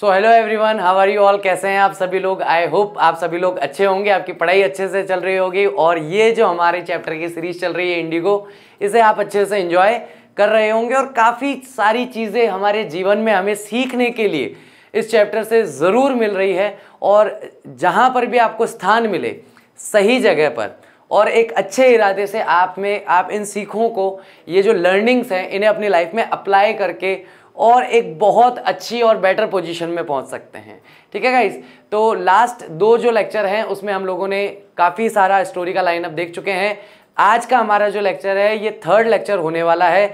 so hello everyone how are you all कैसे हैं आप सभी लोग आई होप आप सभी लोग अच्छे होंगे आपकी पढ़ाई अच्छे से चल रही होगी और ये जो हमारे चैप्टर की सीरीज चल रही है इंडिगो इसे आप अच्छे से इंजॉय कर रहे होंगे और काफ़ी सारी चीज़ें हमारे जीवन में हमें सीखने के लिए इस चैप्टर से ज़रूर मिल रही है और जहाँ पर भी आपको स्थान मिले सही जगह पर और एक अच्छे इरादे से आप में आप इन सीखों को ये जो लर्निंग्स हैं इन्हें अपनी लाइफ में अप्लाई करके और एक बहुत अच्छी और बेटर पोजीशन में पहुंच सकते हैं ठीक है गाइस तो लास्ट दो जो लेक्चर हैं उसमें हम लोगों ने काफ़ी सारा स्टोरी का लाइनअप देख चुके हैं आज का हमारा जो लेक्चर है ये थर्ड लेक्चर होने वाला है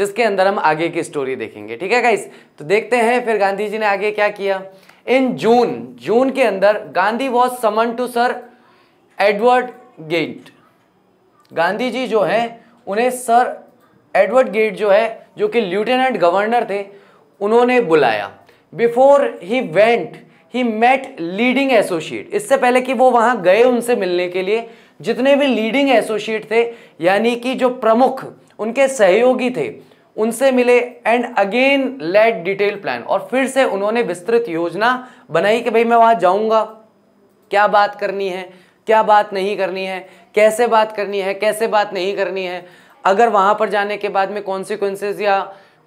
जिसके अंदर हम आगे की स्टोरी देखेंगे ठीक है गाइज तो देखते हैं फिर गांधी जी ने आगे क्या किया इन जून जून के अंदर Gandhi was summon to sir Edward Gait Gandhi ji जो हैं उन्हें सर एडवर्ड गेट जो है जो कि लेफ्टिनेंट गवर्नर थे उन्होंने बुलाया before he went he met leading associate इससे पहले कि वो वहां गए उनसे मिलने के लिए जितने भी लीडिंग एसोसिएट थे यानी कि जो प्रमुख उनके सहयोगी थे उनसे मिले and again laid detail plan और फिर से उन्होंने विस्तृत योजना बनाई कि भाई मैं वहां जाऊँगा क्या बात करनी है क्या बात नहीं करनी है कैसे बात करनी है कैसे बात नहीं करनी है अगर वहाँ पर जाने के बाद में कॉन्सिक्वेंसेज या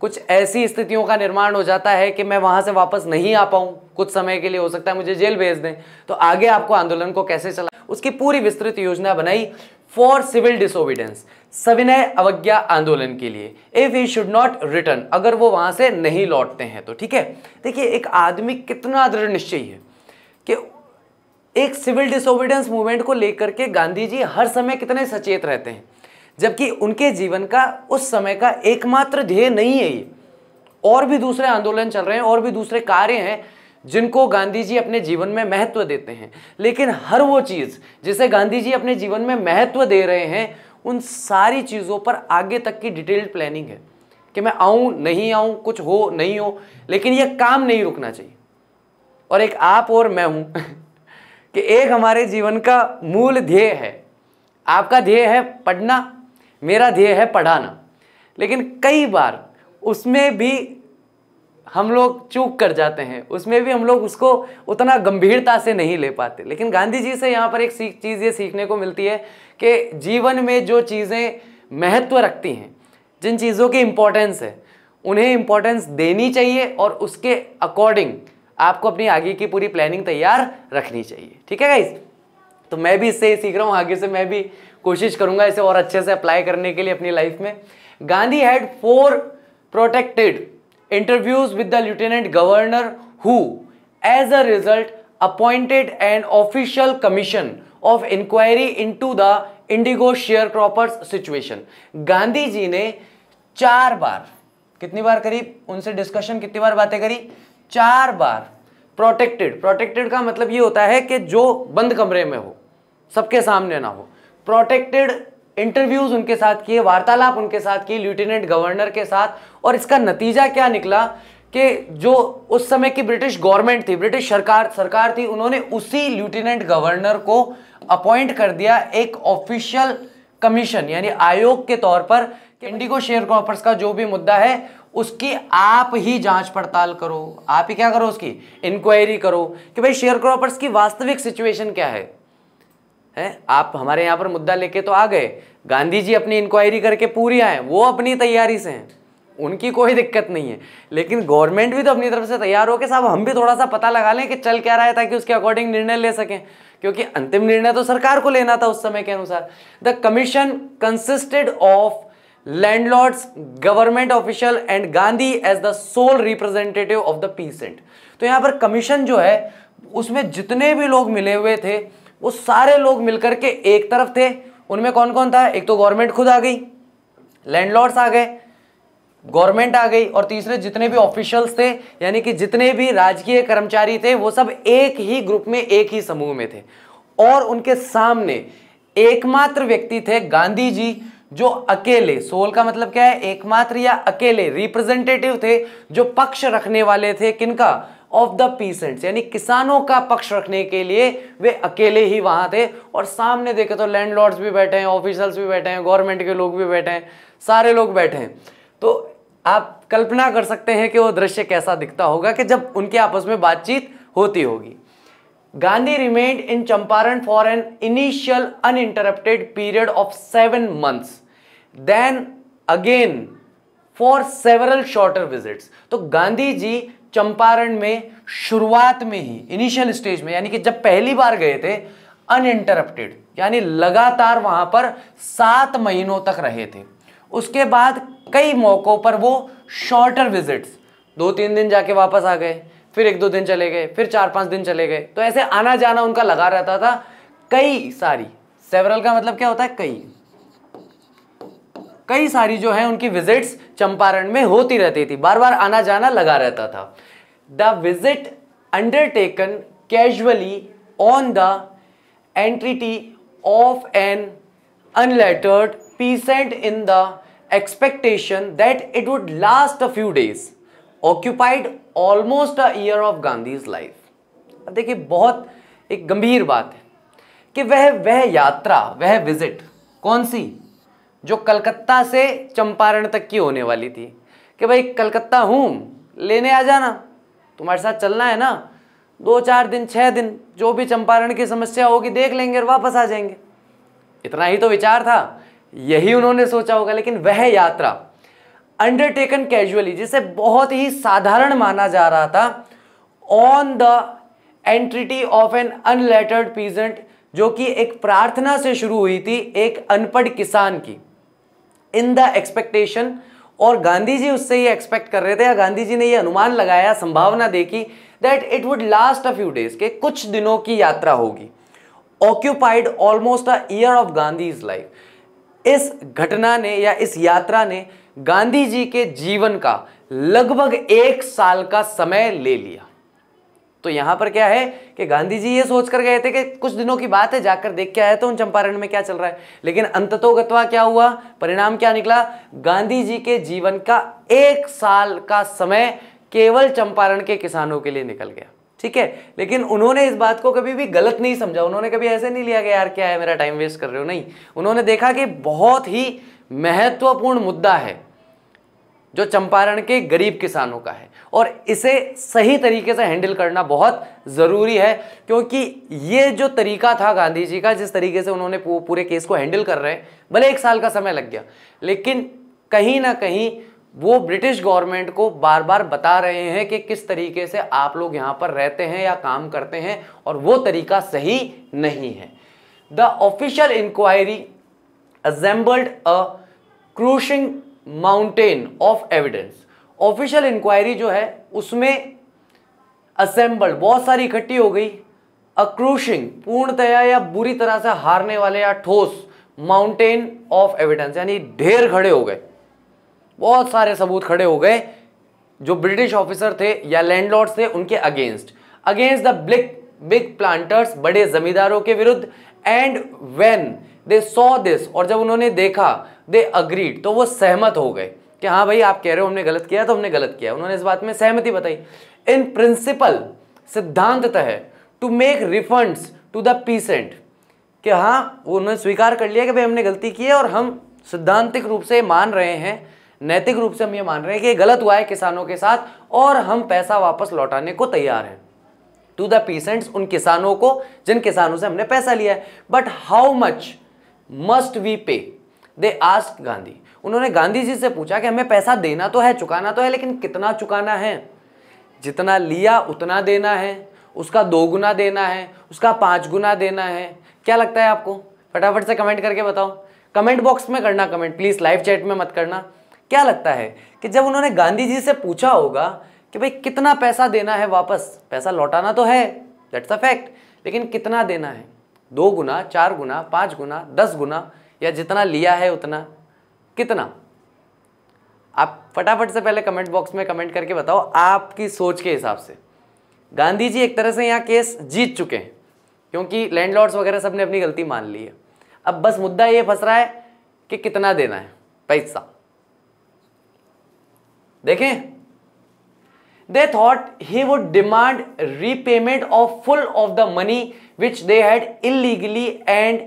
कुछ ऐसी स्थितियों का निर्माण हो जाता है कि मैं वहाँ से वापस नहीं आ पाऊँ कुछ समय के लिए हो सकता है मुझे जेल भेज दें तो आगे आपको आंदोलन को कैसे चला उसकी पूरी विस्तृत योजना बनाई फॉर सिविल डिसोबिडेंस सविनय अवज्ञा आंदोलन के लिए if he should not return अगर वो वहां से नहीं लौटते हैं तो ठीक है देखिए एक आदमी कितना दृढ़ निश्चय है कि एक सिविल डिसोबिडेंस मूवमेंट को लेकर के गांधी जी हर समय कितने सचेत रहते हैं जबकि उनके जीवन का उस समय का एकमात्र ध्येय नहीं है ये और भी दूसरे आंदोलन चल रहे हैं और भी दूसरे कार्य हैं जिनको गांधी जी अपने जीवन में महत्व देते हैं लेकिन हर वो चीज़ जिसे गांधी जी अपने जीवन में महत्व दे रहे हैं उन सारी चीज़ों पर आगे तक की डिटेल्ड प्लानिंग है कि मैं आऊं नहीं आऊं कुछ हो नहीं हो लेकिन ये काम नहीं रुकना चाहिए और एक आप और मैं हूं कि एक हमारे जीवन का मूल ध्येय है आपका ध्येय है पढ़ना मेरा ध्येय है पढ़ाना लेकिन कई बार उसमें भी हम लोग चूक कर जाते हैं उसमें भी हम लोग उसको उतना गंभीरता से नहीं ले पाते लेकिन गांधी जी से यहाँ पर एक सीख चीज़ ये सीखने को मिलती है कि जीवन में जो चीज़ें महत्व रखती हैं जिन चीज़ों की इम्पोर्टेंस है उन्हें इम्पोर्टेंस देनी चाहिए और उसके अकॉर्डिंग आपको अपनी आगे की पूरी प्लानिंग तैयार रखनी चाहिए ठीक है गाइज तो मैं भी इससे ही सीख रहा हूँ आगे से मैं भी कोशिश करूंगा इसे और अच्छे से अप्लाई करने के लिए अपनी लाइफ में Gandhi had four protracted interviews with the lieutenant governor who as a result appointed an official commission of inquiry into the indigo sharecroppers situation Gandhi ji ने चार बार कितनी बार करीब उनसे डिस्कशन कितनी बार बातें करी चार बार प्रोटेक्टेड प्रोटेक्टेड का मतलब ये होता है कि जो बंद कमरे में हो सबके सामने ना हो प्रोटेक्टेड इंटरव्यूज उनके साथ किए वार्तालाप उनके साथ किए लेफ्टिनेंट गवर्नर के साथ और इसका नतीजा क्या निकला कि जो उस समय की ब्रिटिश गवर्नमेंट थी ब्रिटिश सरकार सरकार थी उन्होंने उसी लेफ्टिनेंट गवर्नर को अपॉइंट कर दिया एक ऑफिशियल कमीशन यानी आयोग के तौर पर इंडिगो शेयर कॉपर्स का जो भी मुद्दा है उसकी आप ही जांच पड़ताल करो आप ही क्या करो उसकी इंक्वायरी करो कि भाई शेयर क्रॉपर्स की वास्तविक सिचुएशन क्या है है आप हमारे यहाँ पर मुद्दा लेके तो आ गए गांधी जी अपनी इंक्वायरी करके पूरी आए वो अपनी तैयारी से हैं उनकी कोई दिक्कत नहीं है लेकिन गवर्नमेंट भी तो अपनी तरफ से तैयार हो के साहब हम भी थोड़ा सा पता लगा लें कि चल क्या रहा है ताकि उसके अकॉर्डिंग निर्णय ले सकें क्योंकि अंतिम निर्णय तो सरकार को लेना था उस समय के अनुसार the commission consisted of landlords government official and Gandhi as the sole representative of the peasant तो यहाँ पर कमीशन जो है उसमें जितने भी लोग मिले हुए थे वो सारे लोग मिलकर के एक तरफ थे उनमें कौन कौन था एक तो गवर्नमेंट खुद आ गई लैंडलॉर्ड्स आ गए गवर्नमेंट आ गई और तीसरे जितने भी ऑफिशियल्स थे यानी कि जितने भी राजकीय कर्मचारी थे वो सब एक ही ग्रुप में एक ही समूह में थे और उनके सामने एकमात्र व्यक्ति थे गांधी जी जो अकेले सोल का मतलब क्या है एकमात्र या अकेले रिप्रेजेंटेटिव थे जो पक्ष रखने वाले थे किनका ऑफ द पीसेंट्स यानी किसानों का पक्ष रखने के लिए वे अकेले ही वहां थे और सामने देखे तो लैंडलॉर्ड्स भी बैठे हैं ऑफिसर्स भी बैठे हैं गवर्नमेंट के लोग भी बैठे हैं सारे लोग बैठे हैं तो आप कल्पना कर सकते हैं कि वो दृश्य कैसा दिखता होगा कि जब उनके आपस में बातचीत होती होगी Gandhi remained in Champaran for an initial interrupted period of seven months then again for several shorter visits तो गांधी जी चंपारण में शुरुआत में ही इनिशियल स्टेज में यानी कि जब पहली बार गए थे अनइंटरप्टेड यानी लगातार वहां पर सात महीनों तक रहे थे उसके बाद कई मौकों पर वो शॉर्टर विजिट्स दो तीन दिन जाके वापस आ गए फिर एक दो दिन चले गए फिर चार पांच दिन चले गए तो ऐसे आना जाना उनका लगा रहता था कई सारी सेवरल का मतलब क्या होता है कई कई सारी जो है उनकी विजिट्स चंपारण में होती रहती थी बार बार आना जाना लगा रहता था the visit undertaken casually on the entreaty of an unlettered peasant in the expectation that it would last a few days occupied almost a year of gandhi's life अब देखिए बहुत एक गंभीर बात है कि वह वह यात्रा वह विजिट कौन सी जो कलकत्ता से चंपारण तक की होने वाली थी कि भाई कलकत्ता हूँ लेने आ जाना तुम्हारे साथ चलना है ना दो चार दिन छः दिन जो भी चंपारण की समस्या होगी देख लेंगे और वापस आ जाएंगे इतना ही तो विचार था यही उन्होंने सोचा होगा लेकिन वह यात्रा अंडरटेकन कैजुअली जिसे बहुत ही साधारण माना जा रहा था on the entreaty of an unlettered peasant जो कि एक प्रार्थना से शुरू हुई थी एक अनपढ़ किसान की इन द एक्सपेक्टेशन और गांधी जी उससे ये एक्सपेक्ट कर रहे थे या गांधी जी ने ये अनुमान लगाया संभावना देखी that it would last a few days के कुछ दिनों की यात्रा होगी occupied almost a year of Gandhi is life इस घटना ने या इस यात्रा ने गांधी जी के जीवन का लगभग एक साल का समय ले लिया तो यहां पर क्या है कि गांधी जी ये सोचकर गए थे कि कुछ दिनों की बात है जाकर देख के आया तो उन चंपारण में क्या चल रहा है लेकिन अंततोगतवा क्या हुआ परिणाम क्या निकला गांधी जी के जीवन का एक साल का समय केवल चंपारण के किसानों के लिए निकल गया ठीक है लेकिन उन्होंने इस बात को कभी भी गलत नहीं समझा उन्होंने कभी ऐसे नहीं लिया कि यार क्या है मेरा टाइम वेस्ट कर रहे हो नहीं उन्होंने देखा कि बहुत ही महत्वपूर्ण मुद्दा है जो चंपारण के गरीब किसानों का है और इसे सही तरीके से हैंडल करना बहुत ज़रूरी है क्योंकि ये जो तरीका था गांधी जी का जिस तरीके से उन्होंने पूरे केस को हैंडल कर रहे हैं भले एक साल का समय लग गया लेकिन कहीं ना कहीं वो ब्रिटिश गवर्नमेंट को बार बार बता रहे हैं कि किस तरीके से आप लोग यहाँ पर रहते हैं या काम करते हैं और वो तरीका सही नहीं है the official inquiry assembled a crushing mountain of evidence official inquiry जो है उसमें असेंबल बहुत सारी इकट्ठी हो गई अक्रूशिंग पूर्णतया या बुरी तरह से हारने वाले या ठोस माउंटेन ऑफ एविडेंस यानी ढेर खड़े हो गए बहुत सारे सबूत खड़े हो गए जो ब्रिटिश ऑफिसर थे या लैंडलॉर्ड्स थे उनके अगेंस्ट अगेंस्ट द ब्लिक बिग प्लांटर्स बड़े जमींदारों के विरुद्ध and when they saw this और जब उन्होंने देखा दे अग्रीड तो वो सहमत हो गए कि हाँ भाई आप कह रहे हो हमने गलत किया तो हमने गलत किया उन्होंने इस बात में सहमति बताई इन प्रिंसिपल तह to make refund to the peasant कि हाँ उन्होंने स्वीकार कर लिया कि भाई हमने गलती की है और हम सिद्धांतिक रूप से मान रहे हैं नैतिक रूप से हम ये मान रहे हैं कि ये गलत हुआ है किसानों के साथ और हम पैसा वापस लौटाने को तैयार हैं टू द पीसेंट्स उन किसानों को जिन किसानों से हमने पैसा लिया है but how much must we pay they ask Gandhi उन्होंने गांधी जी से पूछा कि हमें पैसा देना तो है चुकाना तो है लेकिन कितना चुकाना है जितना लिया उतना देना है उसका दो गुना देना है उसका पाँच गुना देना है क्या लगता है आपको फटाफट से कमेंट करके बताओ कमेंट बॉक्स में करना कमेंट प्लीज़ लाइव चैट में मत करना क्या लगता है कि जब उन्होंने गांधी जी से पूछा होगा कि भाई कितना पैसा देना है वापस पैसा लौटाना तो है दैट्स अ फैक्ट लेकिन कितना देना है दो गुना चार गुना पाँच गुना दस गुना या जितना लिया है उतना कितना आप फटाफट से पहले कमेंट बॉक्स में कमेंट करके बताओ आपकी सोच के हिसाब से गांधी जी एक तरह से यहाँ केस जीत चुके हैं क्योंकि लैंडलॉर्ड्स वगैरह सब ने अपनी गलती मान ली है अब बस मुद्दा ये फंस रहा है कि कितना देना है पैसा देखें they thought he would demand repayment of full of the money which they had illegally and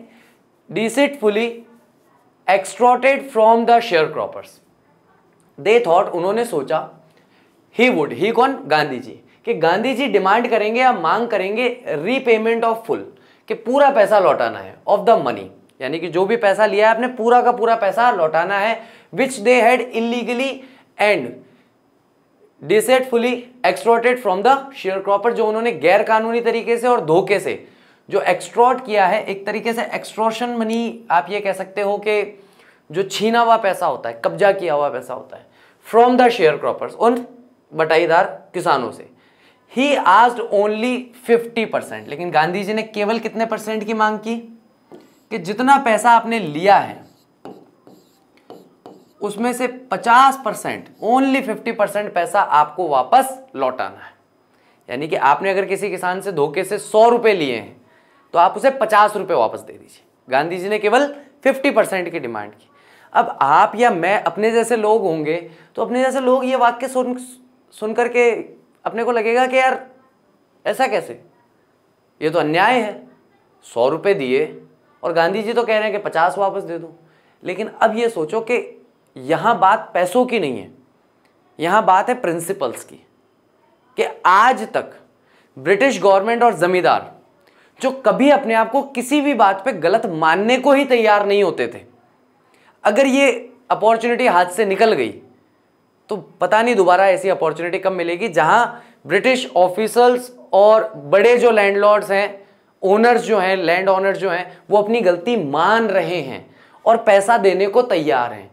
extorted from the sharecroppers they thought उन्होंने सोचा ही वुड ही कौन गांधी जी कि गांधी जी डिमांड करेंगे या मांग करेंगे रीपेमेंट ऑफ फुल कि पूरा पैसा लौटाना है ऑफ द मनी यानी कि जो भी पैसा लिया है आपने पूरा का पूरा पैसा लौटाना है which they had illegally and deceitfully extorted from the sharecropper जो उन्होंने गैर कानूनी तरीके से और धोखे से जो एक्सट्रॉट किया है एक तरीके से एक्सट्रोशन मनी आप ये कह सकते हो कि जो छीना हुआ पैसा होता है कब्जा किया हुआ पैसा होता है फ्रॉम द शेयर क्रॉपर्स उन बटाईदार किसानों से he asked only fifty percent लेकिन गांधी जी ने केवल कितने परसेंट की मांग की कि जितना पैसा आपने लिया है उसमें से पचास परसेंट ओनली फिफ्टी परसेंट पैसा आपको वापस लौटाना है यानी कि आपने अगर किसी किसान से धोखे से सौ रुपए लिए हैं तो आप उसे पचास रुपये वापस दे दीजिए गांधी जी ने केवल फिफ्टी परसेंट की डिमांड की अब आप या मैं अपने जैसे लोग होंगे तो अपने जैसे लोग ये वाक्य सुन सुन करके अपने को लगेगा कि यार ऐसा कैसे ये तो अन्याय है सौ रुपये दिए और गांधी जी तो कह रहे हैं कि पचास वापस दे दो लेकिन अब ये सोचो कि यहाँ बात पैसों की नहीं है यहाँ बात है प्रिंसिपल्स की कि आज तक ब्रिटिश गवर्नमेंट और ज़मींदार जो कभी अपने आप को किसी भी बात पे गलत मानने को ही तैयार नहीं होते थे अगर ये अपॉर्चुनिटी हाथ से निकल गई तो पता नहीं दोबारा ऐसी अपॉर्चुनिटी कब मिलेगी जहां ब्रिटिश ऑफिसर्स और बड़े जो लैंडलॉर्ड्स हैं ओनर्स जो हैं लैंड ऑनर जो हैं वो अपनी गलती मान रहे हैं और पैसा देने को तैयार हैं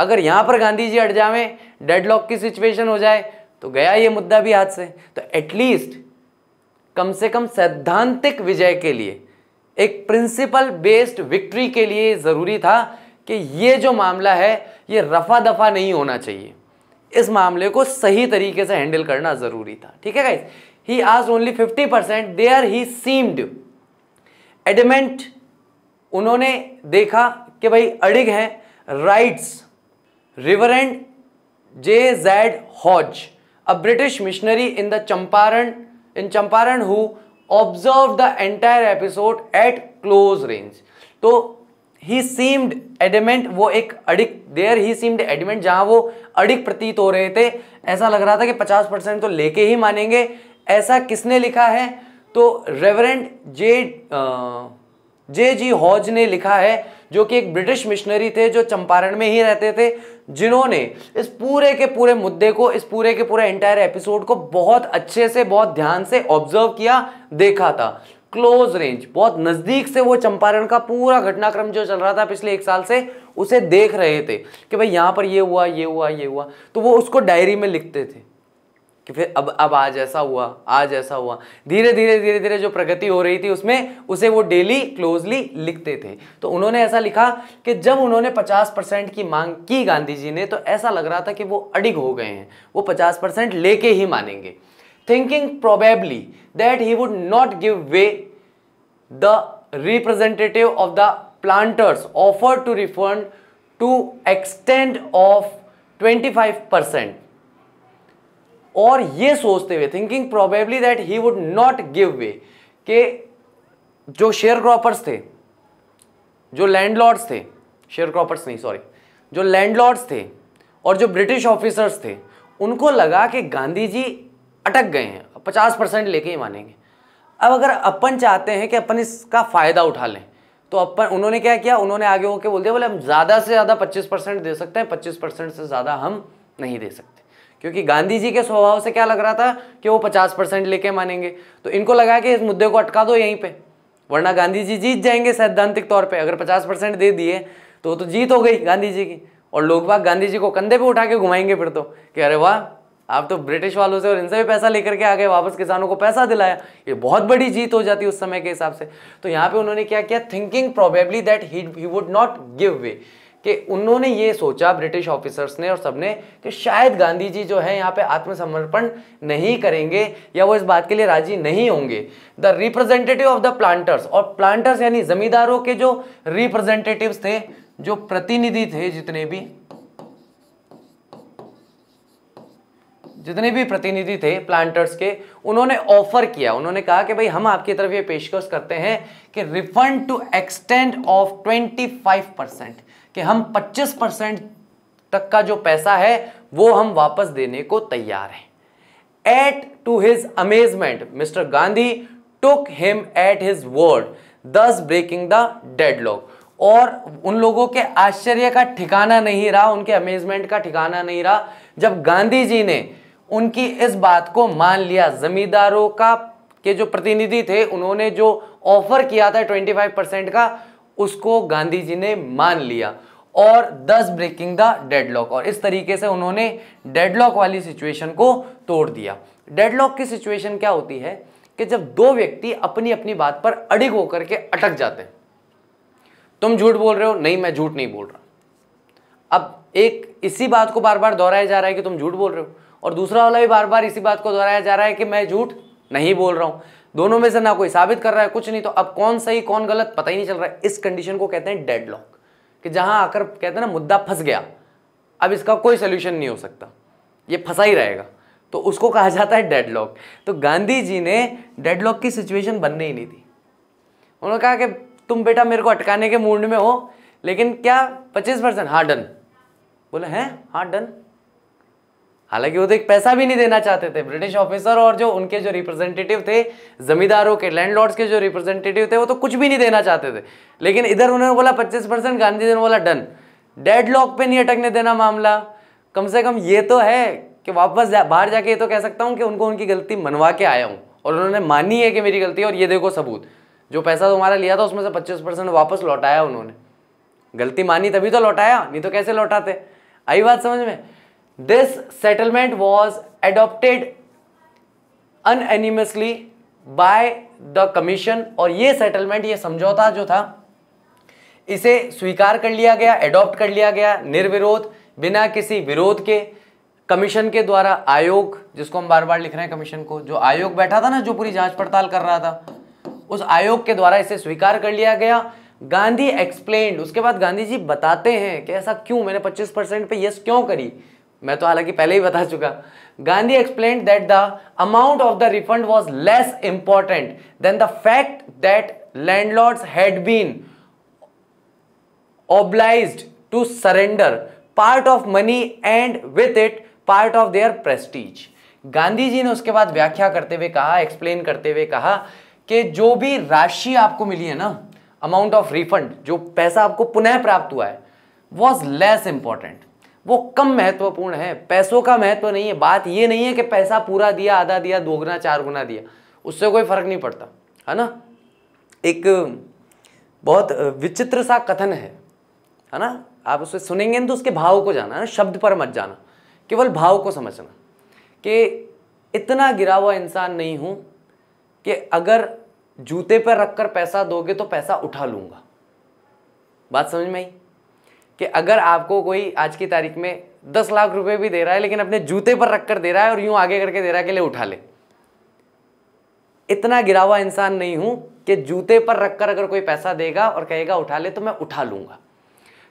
अगर यहाँ पर गांधी जी अट जावें डेडलॉक की सिचुएशन हो जाए तो गया ये मुद्दा भी हाथ से तो एटलीस्ट कम से कम सैद्धांतिक विजय के लिए एक प्रिंसिपल बेस्ड विक्ट्री के लिए ज़रूरी था कि ये जो मामला है ये रफा दफा नहीं होना चाहिए इस मामले को सही तरीके से हैंडल करना ज़रूरी था ठीक है गाइज ही आज only fifty percent there he seemed adamant उन्होंने देखा कि भाई अड़िग हैं writes reverend J Z Hodge a British missionary in the Champaran in Champaran who observe the entire episode at close range तो ही सीम्ड एडिमेंट वो एक अडिक देयर ही सीम्ड एडिमेंट जहां वो अडिक प्रतीत हो रहे थे ऐसा लग रहा था कि 50 परसेंट तो लेके ही मानेंगे ऐसा किसने लिखा है तो रेवरेंड जे जे जी हॉज ने लिखा है जो कि एक ब्रिटिश मिशनरी थे जो चंपारण में ही रहते थे जिन्होंने इस पूरे के पूरे मुद्दे को इस पूरे के पूरे एंटायर एपिसोड को बहुत अच्छे से बहुत ध्यान से ऑब्जर्व किया देखा था क्लोज रेंज बहुत नज़दीक से वो चंपारण का पूरा घटनाक्रम जो चल रहा था पिछले एक साल से उसे देख रहे थे कि भाई यहाँ पर ये हुआ ये हुआ ये हुआ तो वो उसको डायरी में लिखते थे कि फिर अब अब आज ऐसा हुआ आज ऐसा हुआ धीरे धीरे धीरे धीरे जो प्रगति हो रही थी उसमें उसे वो डेली क्लोजली लिखते थे तो उन्होंने ऐसा लिखा कि जब उन्होंने 50 परसेंट की मांग की गांधी जी ने तो ऐसा लग रहा था कि वो अडिग हो गए हैं वो 50 परसेंट लेके ही मानेंगे thinking probably that he would not give way the representative of the planters offer to refund to extent of twenty percent और ये सोचते हुए thinking probably that he would not give way कि जो शेयर क्रॉपर्स थे जो landlords थे sharecroppers नहीं सॉरी जो लैंडलॉर्ड्स थे और जो ब्रिटिश ऑफिसर्स थे उनको लगा कि गांधी जी अटक गए हैं पचास परसेंट लेके ही मानेंगे अब अगर अपन चाहते हैं कि अपन इसका फ़ायदा उठा लें तो अपन उन्होंने क्या किया उन्होंने आगे होके बोल दिया बोले हम ज़्यादा से ज़्यादा पच्चीस परसेंट दे सकते हैं पच्चीस परसेंट से ज़्यादा हम नहीं दे सकते क्योंकि गांधी जी के स्वभाव से क्या लग रहा था कि वो पचास परसेंट लेके मानेंगे तो इनको लगा कि इस मुद्दे को अटका दो यहीं पे वरना गांधी जी जीत जाएंगे सैद्धांतिक तौर पे अगर पचास परसेंट दे दिए तो तो जीत हो गई गांधी जी की और लोग बाग गांधी जी को कंधे पे उठा के घुमाएंगे फिर तो कि अरे वाह आप तो ब्रिटिश वालों से और इनसे भी पैसा लेकर के आ गए वापस किसानों को पैसा दिलाया ये बहुत बड़ी जीत हो जाती उस समय के हिसाब से तो यहाँ पे उन्होंने क्या किया thinking probably that he would not give way कि उन्होंने ये सोचा ब्रिटिश ऑफिसर्स ने और सबने कि शायद गांधी जी जो है यहाँ पे आत्मसमर्पण नहीं करेंगे या वो इस बात के लिए राजी नहीं होंगे the representative of the planters और प्लांटर्स यानी जमींदारों के जो रिप्रेजेंटेटिव थे जो प्रतिनिधि थे जितने भी जितने भी प्रतिनिधि थे प्लांटर्स के उन्होंने ऑफर किया उन्होंने कहा कि भाई हम आपकी तरफ ये पेशकश करते हैं कि refund to extent of 25 percent कि हम 25 परसेंट तक का जो पैसा है वो हम वापस देने को तैयार हैं at to his amazement mister Gandhi took him at his word thus breaking the deadlock और उन लोगों के आश्चर्य का ठिकाना नहीं रहा उनके अमेजमेंट का ठिकाना नहीं रहा जब गांधी जी ने उनकी इस बात को मान लिया जमींदारों का के जो प्रतिनिधि थे उन्होंने जो ऑफर किया था 25 परसेंट का उसको गांधी जी ने मान लिया और दस ब्रेकिंग द डेडलॉक और इस तरीके से उन्होंने डेडलॉक वाली सिचुएशन को तोड़ दिया डेडलॉक की सिचुएशन क्या होती है कि जब दो व्यक्ति अपनी अपनी बात पर अड़िग होकर के अटक जाते हैं तुम झूठ बोल रहे हो नहीं मैं झूठ नहीं बोल रहा अब एक इसी बात को बार बार दोहराया जा रहा है कि तुम झूठ बोल रहे हो और दूसरा वाला भी बार बार इसी बात को दोहराया जा रहा है कि मैं झूठ नहीं बोल रहा हूं दोनों में से ना कोई साबित कर रहा है कुछ नहीं तो अब कौन सही कौन गलत पता ही नहीं चल रहा है इस कंडीशन को कहते हैं डेड कि जहां आकर कहते हैं ना मुद्दा फंस गया अब इसका कोई सोल्यूशन नहीं हो सकता ये फंसा ही रहेगा तो उसको कहा जाता है डेड तो गांधी जी ने डेड की सिचुएशन बनने ही नहीं दी उन्होंने कहा कि तुम बेटा मेरे को अटकाने के मूड में हो लेकिन क्या पच्चीस परसेंट हाँ डन बोले हैं हाँ डन हालांकि वो तो एक पैसा भी नहीं देना चाहते थे ब्रिटिश ऑफिसर और जो उनके जो रिप्रेजेंटेटिव थे जमींदारों के लैंडलॉर्ड्स के जो रिप्रेजेंटेटिव थे वो तो कुछ भी नहीं देना चाहते थे लेकिन इधर उन्होंने बोला पच्चीस परसेंट गांधी जी ने बोला डन डेड लॉक पे नहीं अटकने देना मामला कम से कम ये तो है कि वापस जा, बाहर जाके ये तो कह सकता हूँ कि उनको उनकी गलती मनवा के आया हूँ और उन्होंने मानी है कि मेरी गलती है और ये देखो सबूत जो पैसा तुम्हारा लिया था उसमें से पच्चीस परसेंट वापस लौटाया उन्होंने गलती मानी तभी तो लौटाया नहीं तो कैसे लौटाते आई बात समझ में this settlement was adopted unanimously by the commission और ये सेटलमेंट ये समझौता जो था इसे स्वीकार कर लिया गया एडॉप्ट कर लिया गया निर्विरोध बिना किसी विरोध के कमीशन के द्वारा आयोग जिसको हम बार बार लिख रहे हैं कमीशन को जो आयोग बैठा था ना जो पूरी जांच पड़ताल कर रहा था उस आयोग के द्वारा इसे स्वीकार कर लिया गया गांधी एक्सप्लेन उसके बाद गांधी जी बताते हैं कि ऐसा क्यों मैंने 25 परसेंट पे यस क्यों करी मैं तो हालांकि पहले ही बता चुका Gandhi explain that the amount of the refund was less important than the fact that landlords had been oblige to surrender part of money and with it part of their prestige Gandhi ji ने उसके बाद व्याख्या करते हुए कहा एक्सप्लेन करते हुए कहा कि जो भी राशि आपको मिली है ना अमाउंट ऑफ रिफंड जो पैसा आपको पुनः प्राप्त हुआ है वॉज लेस इंपॉर्टेंट वो कम महत्वपूर्ण है पैसों का महत्व नहीं है बात ये नहीं है कि पैसा पूरा दिया आधा दिया दोगुना चार गुना दिया उससे कोई फर्क नहीं पड़ता है ना एक बहुत विचित्र सा कथन है है ना आप उसे सुनेंगे तो उसके भाव को जाना है ना शब्द पर मत जाना केवल भाव को समझना कि इतना गिरा हुआ इंसान नहीं हूँ कि अगर जूते पर रखकर पैसा दोगे तो पैसा उठा लूँगा बात समझ में आई कि अगर आपको कोई आज की तारीख में दस लाख रुपए भी दे रहा है लेकिन अपने जूते पर रख कर दे रहा है और यूं आगे करके दे रहा है कि ले उठा ले इतना गिरा हुआ इंसान नहीं हूं कि जूते पर रखकर अगर कोई पैसा देगा और कहेगा उठा ले तो मैं उठा लूंगा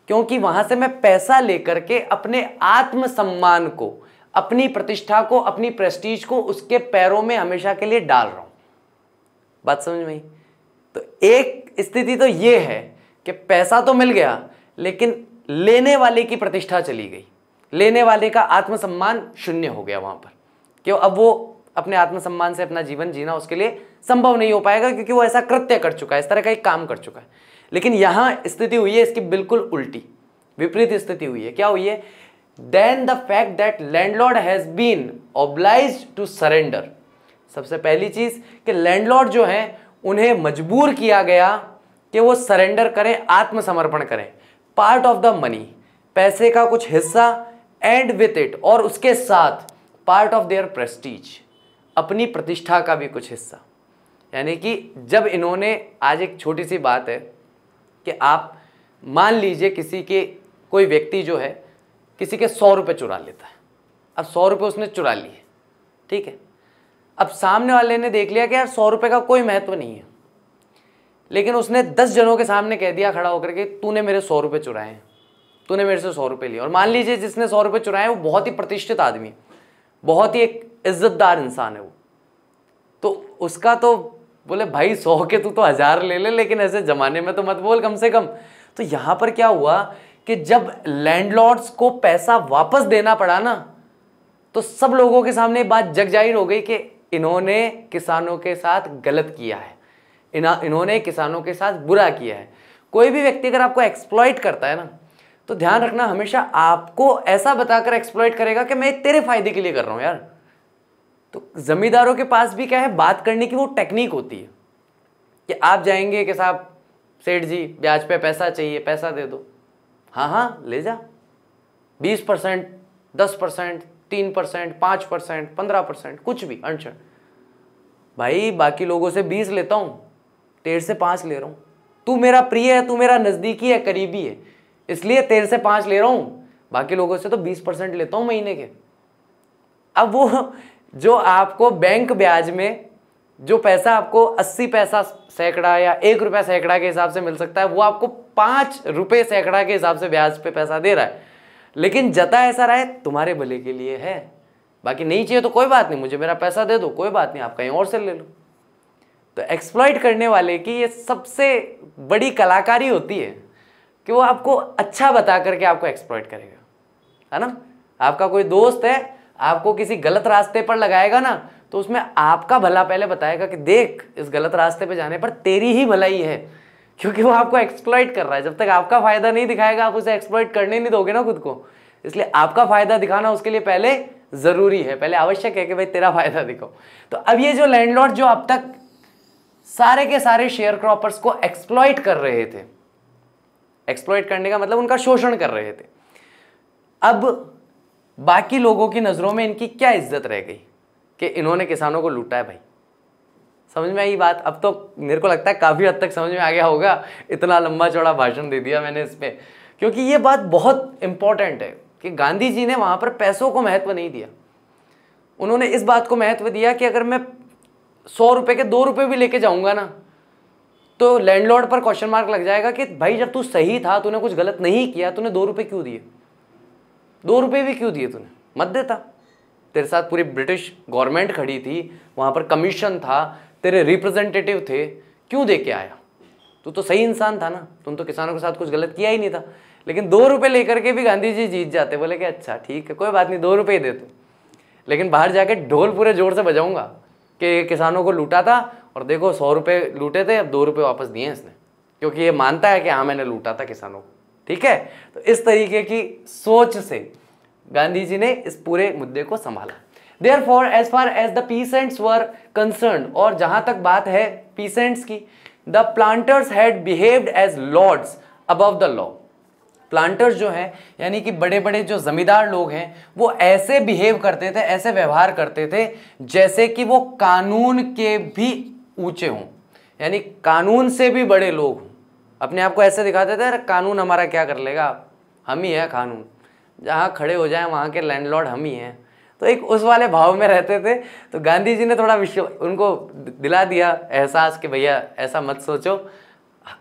क्योंकि वहां से मैं पैसा लेकर के अपने आत्मसम्मान को अपनी प्रतिष्ठा को अपनी प्रेस्टीज को उसके पैरों में हमेशा के लिए डाल रहा हूं बात समझ में तो एक स्थिति तो यह है कि पैसा तो मिल गया लेकिन लेने वाले की प्रतिष्ठा चली गई लेने वाले का आत्मसम्मान शून्य हो गया वहां पर क्यों अब वो अपने आत्मसम्मान से अपना जीवन जीना उसके लिए संभव नहीं हो पाएगा क्योंकि वो ऐसा कृत्य कर चुका है इस तरह का एक काम कर चुका है लेकिन यहाँ स्थिति हुई है इसकी बिल्कुल उल्टी विपरीत स्थिति हुई है क्या हुई है than the fact that landlord has been oblige to surrender सबसे पहली चीज कि लैंडलॉर्ड जो है उन्हें मजबूर किया गया कि वो सरेंडर करें आत्मसमर्पण करें पार्ट ऑफ द मनी पैसे का कुछ हिस्सा एंड विथ इट और उसके साथ पार्ट ऑफ देयर प्रेस्टीज अपनी प्रतिष्ठा का भी कुछ हिस्सा यानी कि जब इन्होंने आज एक छोटी सी बात है कि आप मान लीजिए किसी के कोई व्यक्ति जो है किसी के सौ रुपये चुरा लेता है अब सौ रुपये उसने चुरा लिए ठीक है अब सामने वाले ने देख लिया कि यार सौ रुपये का कोई महत्व नहीं है लेकिन उसने दस जनों के सामने कह दिया खड़ा होकर के तूने मेरे सौ रुपये चुराए हैं तूने मेरे से सौ रुपये लिए और मान लीजिए जिसने सौ रुपये चुराए वो बहुत ही प्रतिष्ठित आदमी बहुत ही एक इज्जतदार इंसान है वो तो उसका तो बोले भाई सौ के तू तो हज़ार ले ले लेकिन ऐसे ज़माने में तो मत बोल कम से कम तो यहाँ पर क्या हुआ कि जब लैंडलॉर्ड्स को पैसा वापस देना पड़ा ना तो सब लोगों के सामने बात जग जाहिर हो गई कि इन्होंने किसानों के साथ गलत किया है इन्होंने किसानों के साथ बुरा किया है कोई भी व्यक्ति अगर आपको एक्सप्लॉइट करता है ना तो ध्यान रखना हमेशा आपको ऐसा बताकर एक्सप्लॉइट करेगा कि मैं तेरे फायदे के लिए कर रहा हूँ यार तो ज़मींदारों के पास भी क्या है बात करने की वो टेक्निक होती है कि आप जाएंगे कि साहब सेठ जी ब्याज पे पैसा चाहिए पैसा दे दो हाँ हाँ ले जा बीस परसेंट दस परसेंट तीन परसेंट पाँच परसेंट पंद्रह परसेंट कुछ भी अनशन भाई बाकी लोगों से बीस लेता हूँ तेरह से पाँच ले रहा हूँ तू मेरा प्रिय है तू मेरा नज़दीकी है करीबी है इसलिए तेरह से पाँच ले रहा हूँ बाकी लोगों से तो बीस परसेंट लेता हूँ महीने के अब वो जो आपको बैंक ब्याज में जो पैसा आपको अस्सी पैसा सैकड़ा या एक रुपया सैकड़ा के हिसाब से मिल सकता है वो आपको पाँच रुपये सैकड़ा के हिसाब से ब्याज पे पैसा दे रहा है लेकिन जता ऐसा रहा है तुम्हारे भले के लिए है बाकी नहीं चाहिए तो कोई बात नहीं मुझे मेरा पैसा दे दो कोई बात नहीं आप कहीं और से ले लो तो एक्सप्लॉयट करने वाले की ये सबसे बड़ी कलाकारी होती है कि वो आपको अच्छा बता करके आपको एक्सप्लॉयट करेगा है ना आपका कोई दोस्त है आपको किसी गलत रास्ते पर लगाएगा ना तो उसमें आपका भला पहले बताएगा कि देख इस गलत रास्ते पर जाने पर तेरी ही भलाई है क्योंकि वो आपको एक्सप्लॉयट कर रहा है जब तक आपका फ़ायदा नहीं दिखाएगा आप उसे एक्सप्लॉयट करने नहीं दोगे ना खुद को इसलिए आपका फ़ायदा दिखाना उसके लिए पहले ज़रूरी है पहले आवश्यक है कि भाई तेरा फ़ायदा दिखाओ तो अब ये जो लैंडलॉर्ड जो अब तक सारे के सारे शेयर क्रॉपर्स को एक्सप्लॉइट कर रहे थे एक्सप्लॉइट करने का मतलब उनका शोषण कर रहे थे अब बाकी लोगों की नज़रों में इनकी क्या इज्जत रह गई कि इन्होंने किसानों को लूटा है भाई समझ में आई बात अब तो मेरे को लगता है काफ़ी हद तक समझ में आ गया होगा इतना लंबा चौड़ा भाषण दे दिया मैंने इसमें क्योंकि ये बात बहुत इंपॉर्टेंट है कि गांधी जी ने वहां पर पैसों को महत्व नहीं दिया उन्होंने इस बात को महत्व दिया कि अगर मैं सौ रुपये के दो रुपये भी लेके जाऊंगा ना तो लैंडलॉर्ड पर क्वेश्चन मार्क लग जाएगा कि भाई जब तू सही था तूने कुछ गलत नहीं किया तूने दो रुपये क्यों दिए दो रुपये भी क्यों दिए तूने मत देता तेरे साथ पूरी ब्रिटिश गवर्नमेंट खड़ी थी वहाँ पर कमीशन था तेरे रिप्रेजेंटेटिव थे क्यों दे के आया तू तो सही इंसान था ना तुम तो किसानों के साथ कुछ गलत किया ही नहीं था लेकिन दो रुपये लेकर के भी गांधी जी जीत जाते बोले कि अच्छा ठीक है कोई बात नहीं दो रुपये ही दे तू लेकिन बाहर जाके ढोल पूरे जोर से बजाऊंगा कि किसानों को लूटा था और देखो सौ रुपये लूटे थे अब दो रुपये वापस दिए इसने क्योंकि ये मानता है कि हाँ मैंने लूटा था किसानों को ठीक है तो इस तरीके की सोच से गांधी जी ने इस पूरे मुद्दे को संभाला therefore as far as the peasants were concern और जहां तक बात है पीसेंट्स की the planters had behaved as lords above the law planters जो हैं यानी कि बड़े बड़े जो ज़मींदार लोग हैं वो ऐसे बिहेव करते थे ऐसे व्यवहार करते थे जैसे कि वो कानून के भी ऊंचे हों यानी कानून से भी बड़े लोग हों अपने आप को ऐसे दिखाते थे अरे कानून हमारा क्या कर लेगा हम ही है कानून जहाँ खड़े हो जाए वहाँ के लैंडलॉर्ड हम ही हैं तो एक उस वाले भाव में रहते थे तो गांधी जी ने थोड़ा विश्व उनको दिला दिया एहसास कि भैया ऐसा मत सोचो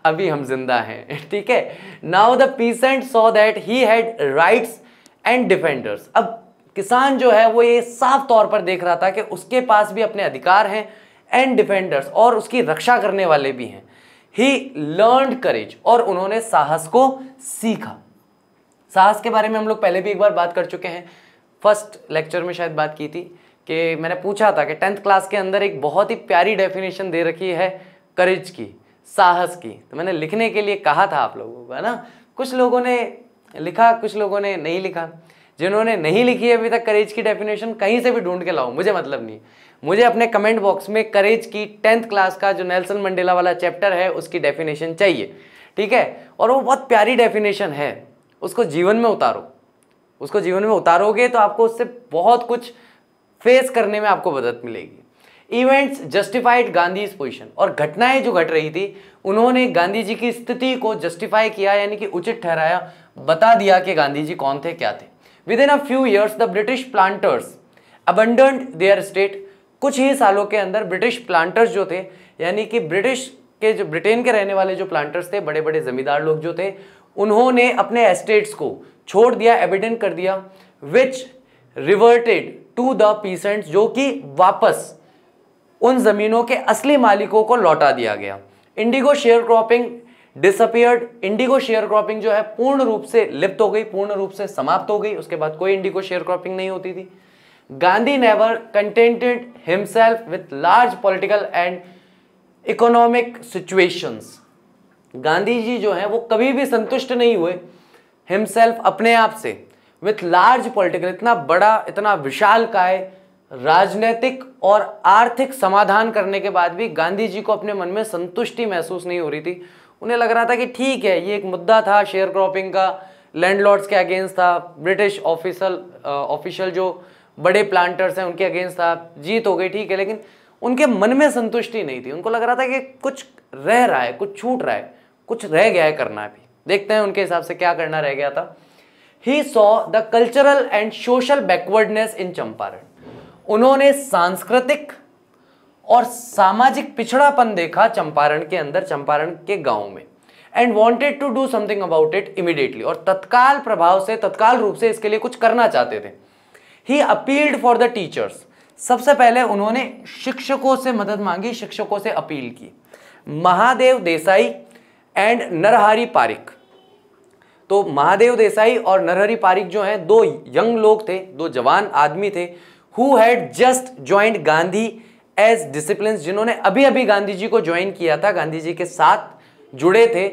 अभी हम जिंदा हैं ठीक है now the peasant saw that he had rights and defenders अब किसान जो है वो ये साफ तौर पर देख रहा था कि उसके पास भी अपने अधिकार हैं एंड डिफेंडर्स और उसकी रक्षा करने वाले भी हैं ही लर्न करेज और उन्होंने साहस को सीखा साहस के बारे में हम लोग पहले भी एक बार बात कर चुके हैं फर्स्ट लेक्चर में शायद बात की थी कि मैंने पूछा था कि टेंथ क्लास के अंदर एक बहुत ही प्यारी डेफिनेशन दे रखी है करेज की साहस की तो मैंने लिखने के लिए कहा था आप लोगों को है ना कुछ लोगों ने लिखा कुछ लोगों ने नहीं लिखा जिन्होंने नहीं लिखी अभी तक करेज की डेफिनेशन कहीं से भी ढूंढ के लाओ मुझे मतलब नहीं मुझे अपने कमेंट बॉक्स में करेज की टेंथ क्लास का जो नेल्सन मंडेला वाला चैप्टर है उसकी डेफिनेशन चाहिए ठीक है और वो बहुत प्यारी डेफिनेशन है उसको जीवन में उतारो उसको जीवन में उतारोगे तो आपको उससे बहुत कुछ फेस करने में आपको मदद मिलेगी इवेंट्स जस्टिफाइड गांधी पोजिशन और घटनाएं जो घट रही थी उन्होंने गांधी जी की स्थिति को जस्टिफाई किया यानी कि उचित ठहराया बता दिया कि गांधी जी कौन थे क्या थे within a few years the British planters abandoned their state कुछ ही सालों के अंदर ब्रिटिश प्लांटर्स जो थे यानी कि ब्रिटिश के जो ब्रिटेन के रहने वाले जो प्लांटर्स थे बड़े बड़े जमींदार लोग जो थे उन्होंने अपने एस्टेट्स को छोड़ दिया एबिडेंट कर दिया which reverted to the peasant जो कि वापस उन ज़मीनों के असली मालिकों को लौटा दिया गया indigo sharecropping disappeared indigo sharecropping जो है पूर्ण रूप से लिप्त हो गई पूर्ण रूप से समाप्त हो गई उसके बाद कोई इंडिगो शेयर क्रॉपिंग नहीं होती थी Gandhi never contented himself with large political and economic situations Gandhi ji जो है वो कभी भी संतुष्ट नहीं हुए हिमसेल्फ अपने आप से विथ लार्ज पॉलिटिकल इतना बड़ा इतना विशाल काय राजनीतिक और आर्थिक समाधान करने के बाद भी गांधी जी को अपने मन में संतुष्टि महसूस नहीं हो रही थी उन्हें लग रहा था कि ठीक है ये एक मुद्दा था शेयर क्रॉपिंग का लैंडलॉर्ड्स के अगेंस्ट था ब्रिटिश ऑफिसल ऑफिशियल जो बड़े प्लांटर्स हैं उनके अगेंस्ट था जीत हो गई ठीक है लेकिन उनके मन में संतुष्टि नहीं थी उनको लग रहा था कि कुछ रह रहा है कुछ छूट रहा है कुछ रह गया है करना भी देखते हैं उनके हिसाब से क्या करना रह गया था he saw the cultural and social backwardness in Champaran उन्होंने सांस्कृतिक और सामाजिक पिछड़ापन देखा चंपारण के अंदर चंपारण के गांव में and wanted to do something about it immediately और तत्काल प्रभाव से तत्काल रूप से इसके लिए कुछ करना चाहते थे he appealed for the teachers सबसे पहले उन्होंने शिक्षकों से मदद मांगी शिक्षकों से अपील की महादेव देसाई एंड नरहरी पारिक तो महादेव देसाई और नरहरी पारिक जो हैं दो यंग लोग थे दो जवान आदमी थे who had just joined Gandhi as disciple जिन्होंने अभी अभी गांधी जी को ज्वाइन किया था गांधी जी के साथ जुड़े थे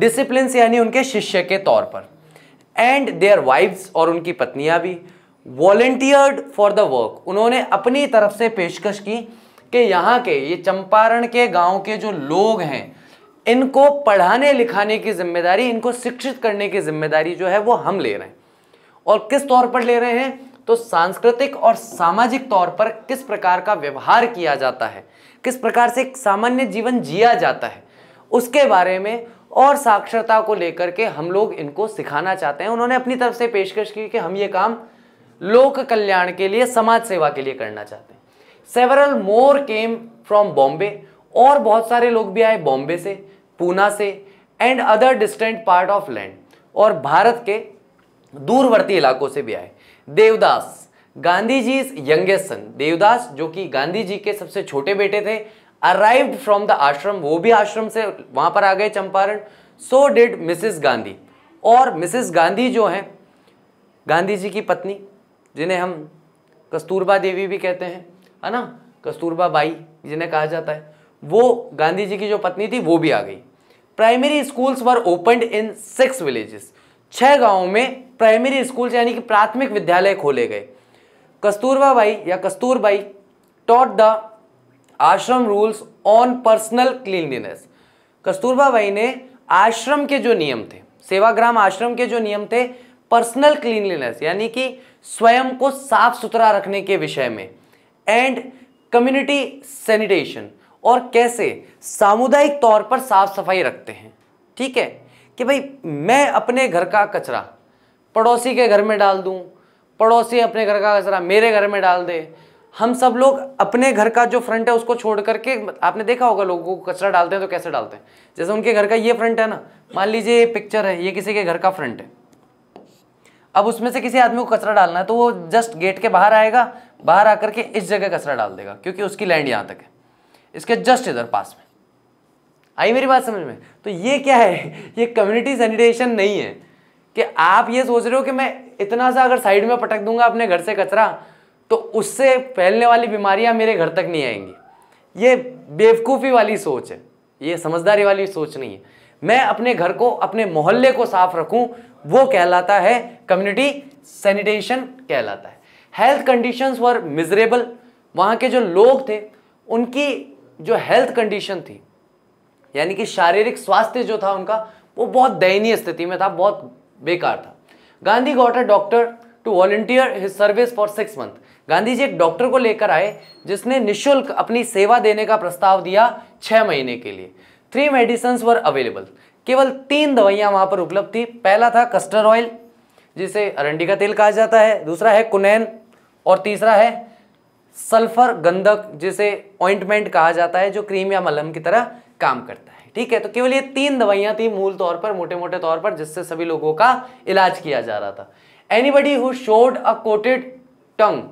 डिसिप्लिन यानी उनके शिष्य के तौर पर एंड देयर वाइफ्स और उनकी पत्नियां भी वॉल्टियर्ड फॉर द वर्क उन्होंने अपनी तरफ से पेशकश की कि यहाँ के ये चंपारण के गांव के जो लोग हैं इनको पढ़ाने लिखाने की जिम्मेदारी इनको शिक्षित करने की जिम्मेदारी जो है वो हम ले रहे हैं और किस तौर पर ले रहे हैं तो सांस्कृतिक और सामाजिक तौर पर किस प्रकार का व्यवहार किया जाता है किस प्रकार से एक सामान्य जीवन जिया जाता है उसके बारे में और साक्षरता को लेकर के हम लोग इनको सिखाना चाहते हैं उन्होंने अपनी तरफ से पेशकश की कि हम ये काम लोक कल्याण के लिए समाज सेवा के लिए करना चाहते हैं several more came from Bombay और बहुत सारे लोग भी आए बॉम्बे से पूना से and other distant part of land और भारत के दूरवर्ती इलाकों से भी आए Devdas Gandhi ji is youngest son Devdas जो कि गांधी जी के सबसे छोटे बेटे थे अराइव्ड फ्रॉम द आश्रम वो भी आश्रम से वहां पर आ गए Champaran so did Mrs Gandhi और मिसिस गांधी जो हैं गांधी जी की पत्नी जिन्हें हम कस्तूरबा देवी भी कहते हैं है ना कस्तूरबा बाई जिन्हें कहा जाता है वो गांधी जी की जो पत्नी थी वो भी आ गई primary schools were open in six villages छह गाँव में प्राइमरी स्कूल यानी कि प्राथमिक विद्यालय खोले गए कस्तूरबा भाई या Kasturbai taught the ashram rules on personal cleanliness Kasturbai ने आश्रम के जो नियम थे सेवाग्राम आश्रम के जो नियम थे पर्सनल क्लीनलीनेस यानी कि स्वयं को साफ सुथरा रखने के विषय में एंड कम्युनिटी सैनिटेशन और कैसे सामुदायिक तौर पर साफ सफाई रखते हैं ठीक है कि भाई मैं अपने घर का कचरा पड़ोसी के घर में डाल दूँ पड़ोसी अपने घर का कचरा मेरे घर में डाल दे हम सब लोग अपने घर का जो फ्रंट है उसको छोड़ करके आपने देखा होगा लोगों को कचरा डालते हैं तो कैसे डालते हैं जैसे उनके घर का ये फ्रंट है ना मान लीजिए ये पिक्चर है ये किसी के घर का फ्रंट है अब उसमें से किसी आदमी को कचरा डालना है तो वो जस्ट गेट के बाहर आएगा बाहर आकर के इस जगह कचरा डाल देगा क्योंकि उसकी लैंड यहाँ तक है इसके जस्ट इधर पास में आई मेरी बात समझ में तो ये क्या है ये कम्युनिटी सैनिटेशन नहीं है कि आप ये सोच रहे हो कि मैं इतना सा अगर साइड में पटक दूंगा अपने घर से कचरा तो उससे फैलने वाली बीमारियां मेरे घर तक नहीं आएंगी ये बेवकूफ़ी वाली सोच है ये समझदारी वाली सोच नहीं है मैं अपने घर को अपने मोहल्ले को साफ रखूं वो कहलाता है कम्युनिटी सैनिटेशन कहलाता है हेल्थ कंडीशंस वर मिजरेबल वहाँ के जो लोग थे उनकी जो हेल्थ कंडीशन थी यानी कि शारीरिक स्वास्थ्य जो था उनका वो बहुत दयनीय स्थिति में था बहुत बेकार था Gandhi got a doctor to volunteer his service for six month Gandhi ji एक डॉक्टर को लेकर आए जिसने निशुल्क अपनी सेवा देने का प्रस्ताव दिया छः महीने के लिए थ्री मेडिसन वर अवेलेबल केवल तीन दवाइयाँ वहाँ पर उपलब्ध थी पहला था कस्टर ऑयल जिसे अरंडी का तेल कहा जाता है दूसरा है कुनैन और तीसरा है सल्फर गंधक जिसे ऑइंटमेंट कहा जाता है जो क्रीम या मलम की तरह काम करता है ठीक है तो केवल ये तीन दवाइयां थी मूल तौर पर मोटे मोटे तौर पर जिससे सभी लोगों का इलाज किया जा रहा था anybody who showed a coated tongue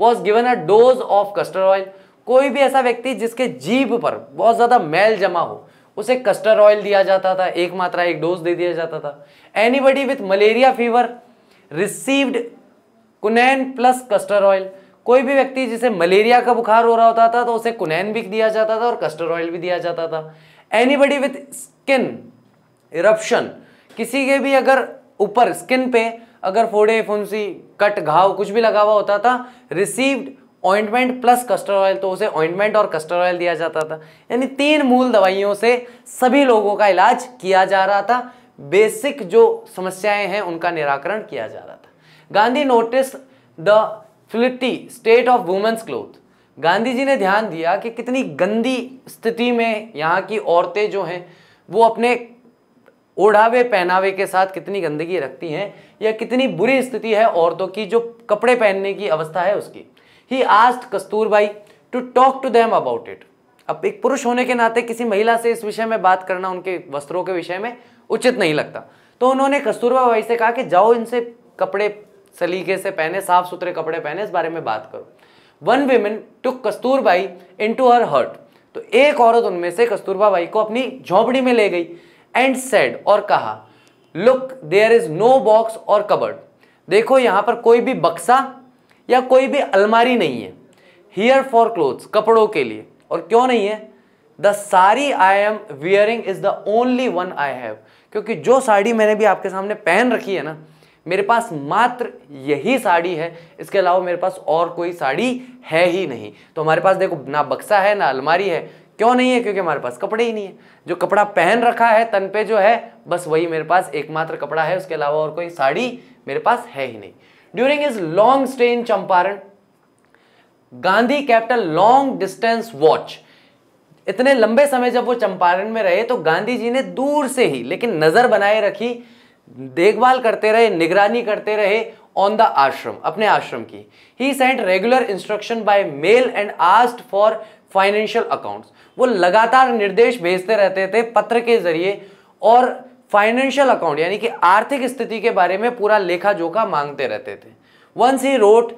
was given a dose of castor oil कोई भी ऐसा व्यक्ति जिसके जीभ पर बहुत ज़्यादा मैल जमा हो उसे कस्टर्ड ऑयल दिया जाता था एक मात्रा एक डोज दे दिया जाता था anybody with malaria fever received quinine plus castor oil कोई भी व्यक्ति जिसे मलेरिया का बुखार हो रहा होता था तो उसे कुनैन भी दिया जाता था और कस्टर्ड ऑयल भी दिया जाता था एनीबडी विथ स्किन इरप्शन किसी के भी अगर ऊपर स्किन पे अगर फोड़े फुंसी कट घाव कुछ भी लगा हुआ होता था received ointment plus castor oil तो उसे ऑइंटमेंट और कस्टर ऑयल दिया जाता था यानी तीन मूल दवाइयों से सभी लोगों का इलाज किया जा रहा था बेसिक जो समस्याएं हैं उनका निराकरण किया जा रहा था Gandhi notice the filthy state of women's cloth Gandhi ji ने ध्यान दिया कि कितनी गंदी स्थिति में यहाँ की औरतें जो हैं वो अपने ओढ़ावे पहनावे के साथ कितनी गंदगी रखती हैं या कितनी बुरी स्थिति है औरतों की जो कपड़े पहनने की अवस्था है उसकी he asked Kasturbai to talk to them about it अब एक पुरुष होने के नाते किसी महिला से इस विषय में बात करना उनके वस्त्रों के विषय में उचित नहीं लगता तो उन्होंने कस्तूरबा भाई से कहा कि जाओ इनसे कपड़े सलीके से पहने साफ सुथरे कपड़े पहने इस बारे में बात करो one women took Kasturbai into her hut तो एक औरत उनमें से कस्तूरबा बाई को अपनी झोंपड़ी में ले गई एंड सेड और कहा look there is no box और कबर्ड देखो यहाँ पर कोई भी बक्सा या कोई भी अलमारी नहीं है हियर फॉर क्लोथ्स कपड़ों के लिए और क्यों नहीं है the sari I am wearing is the only one I have क्योंकि जो साड़ी मैंने भी आपके सामने पहन रखी है ना मेरे पास मात्र यही साड़ी है इसके अलावा मेरे पास और कोई साड़ी है ही नहीं तो हमारे पास देखो ना बक्सा है ना अलमारी है क्यों नहीं है क्योंकि हमारे पास कपड़े ही नहीं है जो कपड़ा पहन रखा है तन पे जो है बस वही मेरे पास एकमात्र कपड़ा है उसके अलावा और कोई साड़ी मेरे पास है ही नहीं during is long stay in Champaran Gandhi kept a long distance watch इतने लंबे समय जब वो चंपारण में रहे तो गांधी जी ने दूर से ही लेकिन नजर बनाए रखी देखभाल करते रहे निगरानी करते रहे ऑन द आश्रम अपने आश्रम की he sent regular instruction by mail and asked for financial accounts वो लगातार निर्देश भेजते रहते थे पत्र के जरिए और फाइनेंशियल अकाउंट यानी कि आर्थिक स्थिति के बारे में पूरा लेखा जोखा मांगते रहते थे once he wrote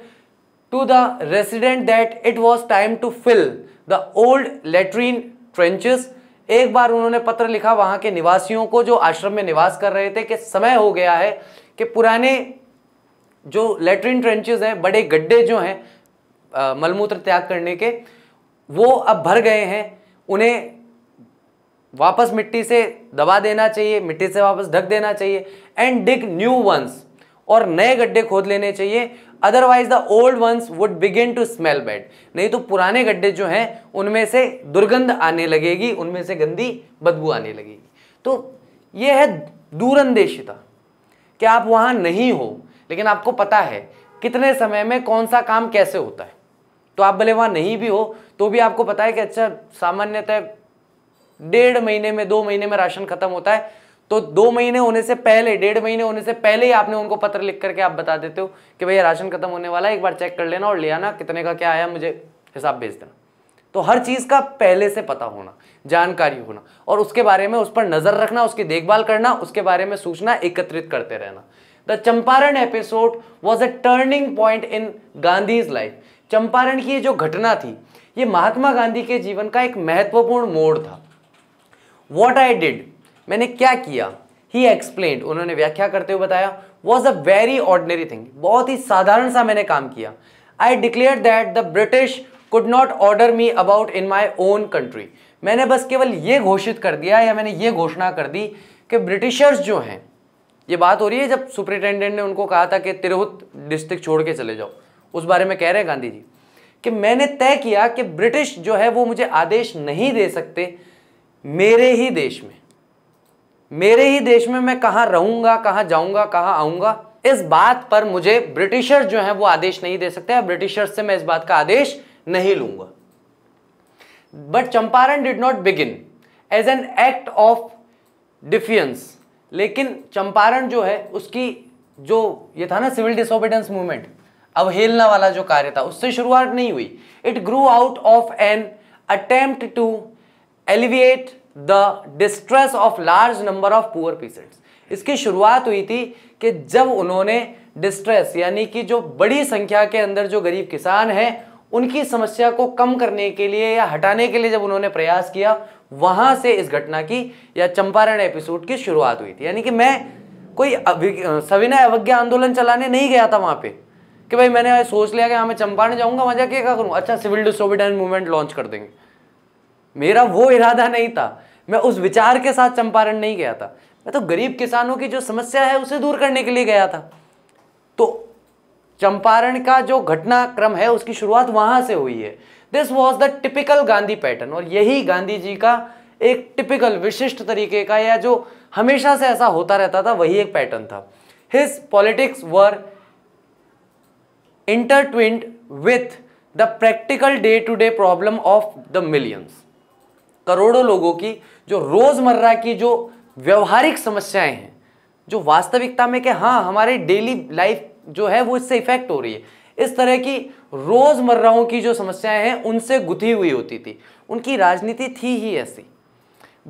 to the resident that it was time to fill the old latrine trenches एक बार उन्होंने पत्र लिखा वहां के निवासियों को जो आश्रम में निवास कर रहे थे कि समय हो गया है कि पुराने जो लेटरिन ट्रेंचेज हैं बड़े गड्ढे जो हैं मलमूत्र त्याग करने के वो अब भर गए हैं उन्हें वापस मिट्टी से दबा देना चाहिए मिट्टी से वापस ढक देना चाहिए एंड डिग न्यू वंस और नए गड्ढे खोद लेने चाहिए otherwise the old ones would begin to smell bad नहीं तो पुराने गड्ढे जो हैं उनमें से दुर्गंध आने लगेगी उनमें से गंदी बदबू आने लगेगी तो ये है दूरंदेशिता कि आप वहाँ नहीं हो लेकिन आपको पता है कितने समय में कौन सा काम कैसे होता है तो आप भले वहाँ नहीं भी हो तो भी आपको पता है कि अच्छा सामान्यतः डेढ़ महीने में दो महीने में राशन खत्म होता है तो दो महीने होने से पहले डेढ़ महीने होने से पहले ही आपने उनको पत्र लिख करके आप बता देते हो कि भैया राशन खत्म होने वाला है एक बार चेक कर लेना और ले आना कितने का क्या आया मुझे हिसाब भेज देना तो हर चीज़ का पहले से पता होना जानकारी होना और उसके बारे में उस पर नज़र रखना उसकी देखभाल करना उसके बारे में सूचना एकत्रित करते रहना the Champaran episode was a turning point in Gandhi's life Champaran की ये जो घटना थी ये महात्मा गांधी के जीवन का एक महत्वपूर्ण मोड़ था वॉट आई डिड मैंने क्या किया ही एक्सप्लेन उन्होंने व्याख्या करते हुए बताया was a very ordinary thing बहुत ही साधारण सा मैंने काम किया I declare that the British could not order me about in my own country मैंने बस केवल ये घोषित कर दिया या मैंने ये घोषणा कर दी कि ब्रिटिशर्स जो हैं ये बात हो रही है जब सुपरिटेंडेंट ने उनको कहा था कि तिरहुत डिस्ट्रिक्ट छोड़ के चले जाओ उस बारे में कह रहे हैं गांधी जी कि मैंने तय किया कि ब्रिटिश जो है वो मुझे आदेश नहीं दे सकते मेरे ही देश में मेरे ही देश में मैं कहाँ रहूंगा कहाँ जाऊंगा कहाँ आऊंगा इस बात पर मुझे ब्रिटिशर्स जो है वो आदेश नहीं दे सकते हैं ब्रिटिशर्स से मैं इस बात का आदेश नहीं लूंगा but Champaran did not begin as an act of defiance लेकिन चंपारण जो है उसकी जो ये था ना सिविल डिसोबिडेंस मूवमेंट अवहेलना वाला जो कार्य था उससे शुरुआत नहीं हुई it grew out of an attempt to alleviate the distress of large number of poor peasants इसकी शुरुआत हुई थी कि जब उन्होंने डिस्ट्रेस यानी कि जो बड़ी संख्या के अंदर जो गरीब किसान हैं उनकी समस्या को कम करने के लिए या हटाने के लिए जब उन्होंने प्रयास किया वहां से इस घटना की या चंपारण एपिसोड की शुरुआत हुई थी यानी कि मैं कोई सविनय अवज्ञा आंदोलन चलाने नहीं गया था वहां पे कि भाई मैंने सोच लिया कि हाँ मैं चंपारण जाऊंगा वहां जाके क्या करूँ अच्छा सिविल डिसोबिडेंस मूवमेंट लॉन्च कर देंगे मेरा वो इरादा नहीं था मैं उस विचार के साथ चंपारण नहीं गया था मैं तो गरीब किसानों की जो समस्या है उसे दूर करने के लिए गया था तो चंपारण का जो घटनाक्रम है उसकी शुरुआत वहां से हुई है this was the typical Gandhi pattern और यही गांधी जी का एक टिपिकल विशिष्ट तरीके का या जो हमेशा से ऐसा होता रहता था वही एक पैटर्न था his politics were intertwined with the practical day to day problem of the millions करोड़ों लोगों की जो रोज़मर्रा की जो व्यवहारिक समस्याएं हैं जो वास्तविकता में कि हाँ हमारे डेली लाइफ जो है वो इससे इफेक्ट हो रही है इस तरह की रोज़मर्राओं की जो समस्याएं हैं उनसे गुथी हुई होती थी उनकी राजनीति थी ही ऐसी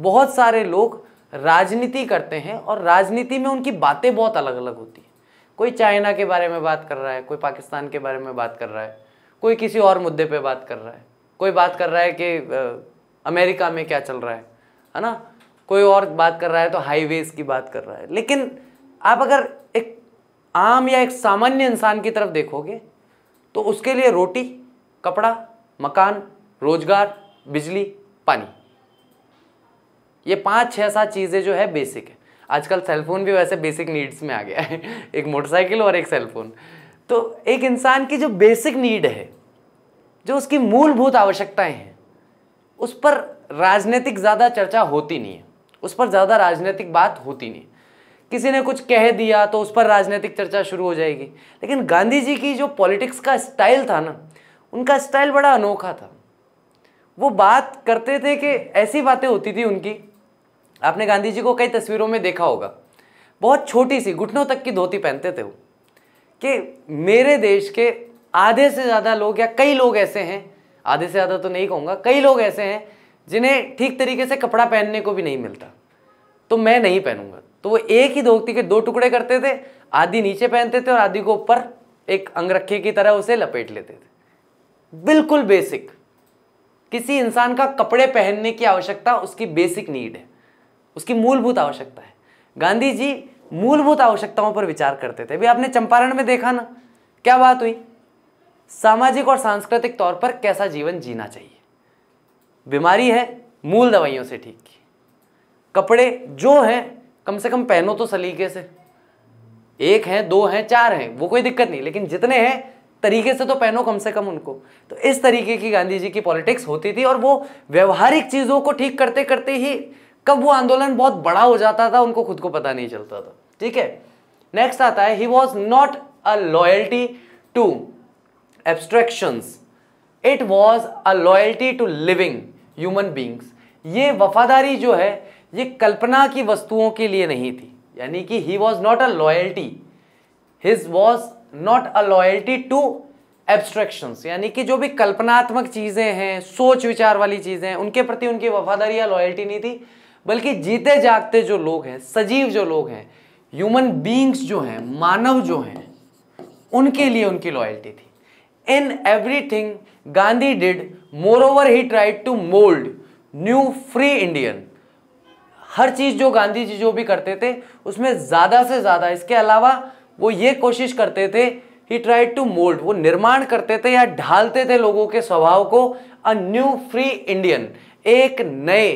बहुत सारे लोग राजनीति करते हैं और राजनीति में उनकी बातें बहुत अलग अलग होती हैं कोई चाइना के बारे में बात कर रहा है कोई पाकिस्तान के बारे में बात कर रहा है कोई किसी और मुद्दे पे बात कर रहा है कोई बात कर रहा है कि अमेरिका में क्या चल रहा है है ना कोई और बात कर रहा है तो हाईवेज की बात कर रहा है लेकिन आप अगर एक आम या एक सामान्य इंसान की तरफ देखोगे तो उसके लिए रोटी कपड़ा मकान रोजगार बिजली पानी ये पाँच छः सात चीज़ें जो है बेसिक है आजकल सेलफोन भी वैसे बेसिक नीड्स में आ गया है एक मोटरसाइकिल और एक सेलफोन तो एक इंसान की जो बेसिक नीड है जो उसकी मूलभूत आवश्यकताएं हैं उस पर राजनीतिक ज़्यादा चर्चा होती नहीं है उस पर ज़्यादा राजनीतिक बात होती नहीं किसी ने कुछ कह दिया तो उस पर राजनीतिक चर्चा शुरू हो जाएगी लेकिन गांधी जी की जो पॉलिटिक्स का स्टाइल था ना उनका स्टाइल बड़ा अनोखा था वो बात करते थे कि ऐसी बातें होती थी उनकी आपने गांधी जी को कई तस्वीरों में देखा होगा बहुत छोटी सी घुटनों तक की धोती पहनते थे वो कि मेरे देश के आधे से ज़्यादा लोग या कई लोग ऐसे हैं आधे से ज़्यादा तो नहीं कहूँगा कई लोग ऐसे हैं जिन्हें ठीक तरीके से कपड़ा पहनने को भी नहीं मिलता तो मैं नहीं पहनूंगा तो वो एक ही धोती के दो टुकड़े करते थे आधी नीचे पहनते थे और आधी को ऊपर एक अंगरखे की तरह उसे लपेट लेते थे बिल्कुल बेसिक किसी इंसान का कपड़े पहनने की आवश्यकता उसकी बेसिक नीड है उसकी मूलभूत आवश्यकता है गांधी जी मूलभूत आवश्यकताओं पर विचार करते थे अभी आपने चंपारण में देखा ना क्या बात हुई सामाजिक और सांस्कृतिक तौर पर कैसा जीवन जीना चाहिए बीमारी है मूल दवाइयों से ठीक की कपड़े जो हैं कम से कम पहनो तो सलीके से एक हैं दो हैं चार हैं वो कोई दिक्कत नहीं लेकिन जितने हैं तरीके से तो पहनो कम से कम उनको तो इस तरीके की गांधी जी की पॉलिटिक्स होती थी और वो व्यवहारिक चीज़ों को ठीक करते करते ही कब वो आंदोलन बहुत बड़ा हो जाता था उनको खुद को पता नहीं चलता था ठीक है नेक्स्ट आता है he was not a loyalty to abstractions it was a loyalty to living human beings ये वफादारी जो है ये कल्पना की वस्तुओं के लिए नहीं थी यानी कि he was not a loyalty his was not a loyalty to abstractions यानी कि जो भी कल्पनात्मक चीज़ें हैं सोच विचार वाली चीज़ें हैं उनके प्रति उनकी वफादारी या लॉयल्टी नहीं थी बल्कि जीते जागते जो लोग हैं सजीव जो लोग हैं ह्यूमन बींग्स जो हैं मानव जो हैं उनके लिए उनकी लॉयल्टी थी in thing Gandhi did moreover he tried to mould new free Indian हर चीज़ जो गांधी जी जो भी करते थे उसमें ज़्यादा से ज़्यादा इसके अलावा वो ये कोशिश करते थे ही ट्राई टू मोल्ड वो निर्माण करते थे या ढालते थे लोगों के स्वभाव को अ न्यू फ्री इंडियन एक नए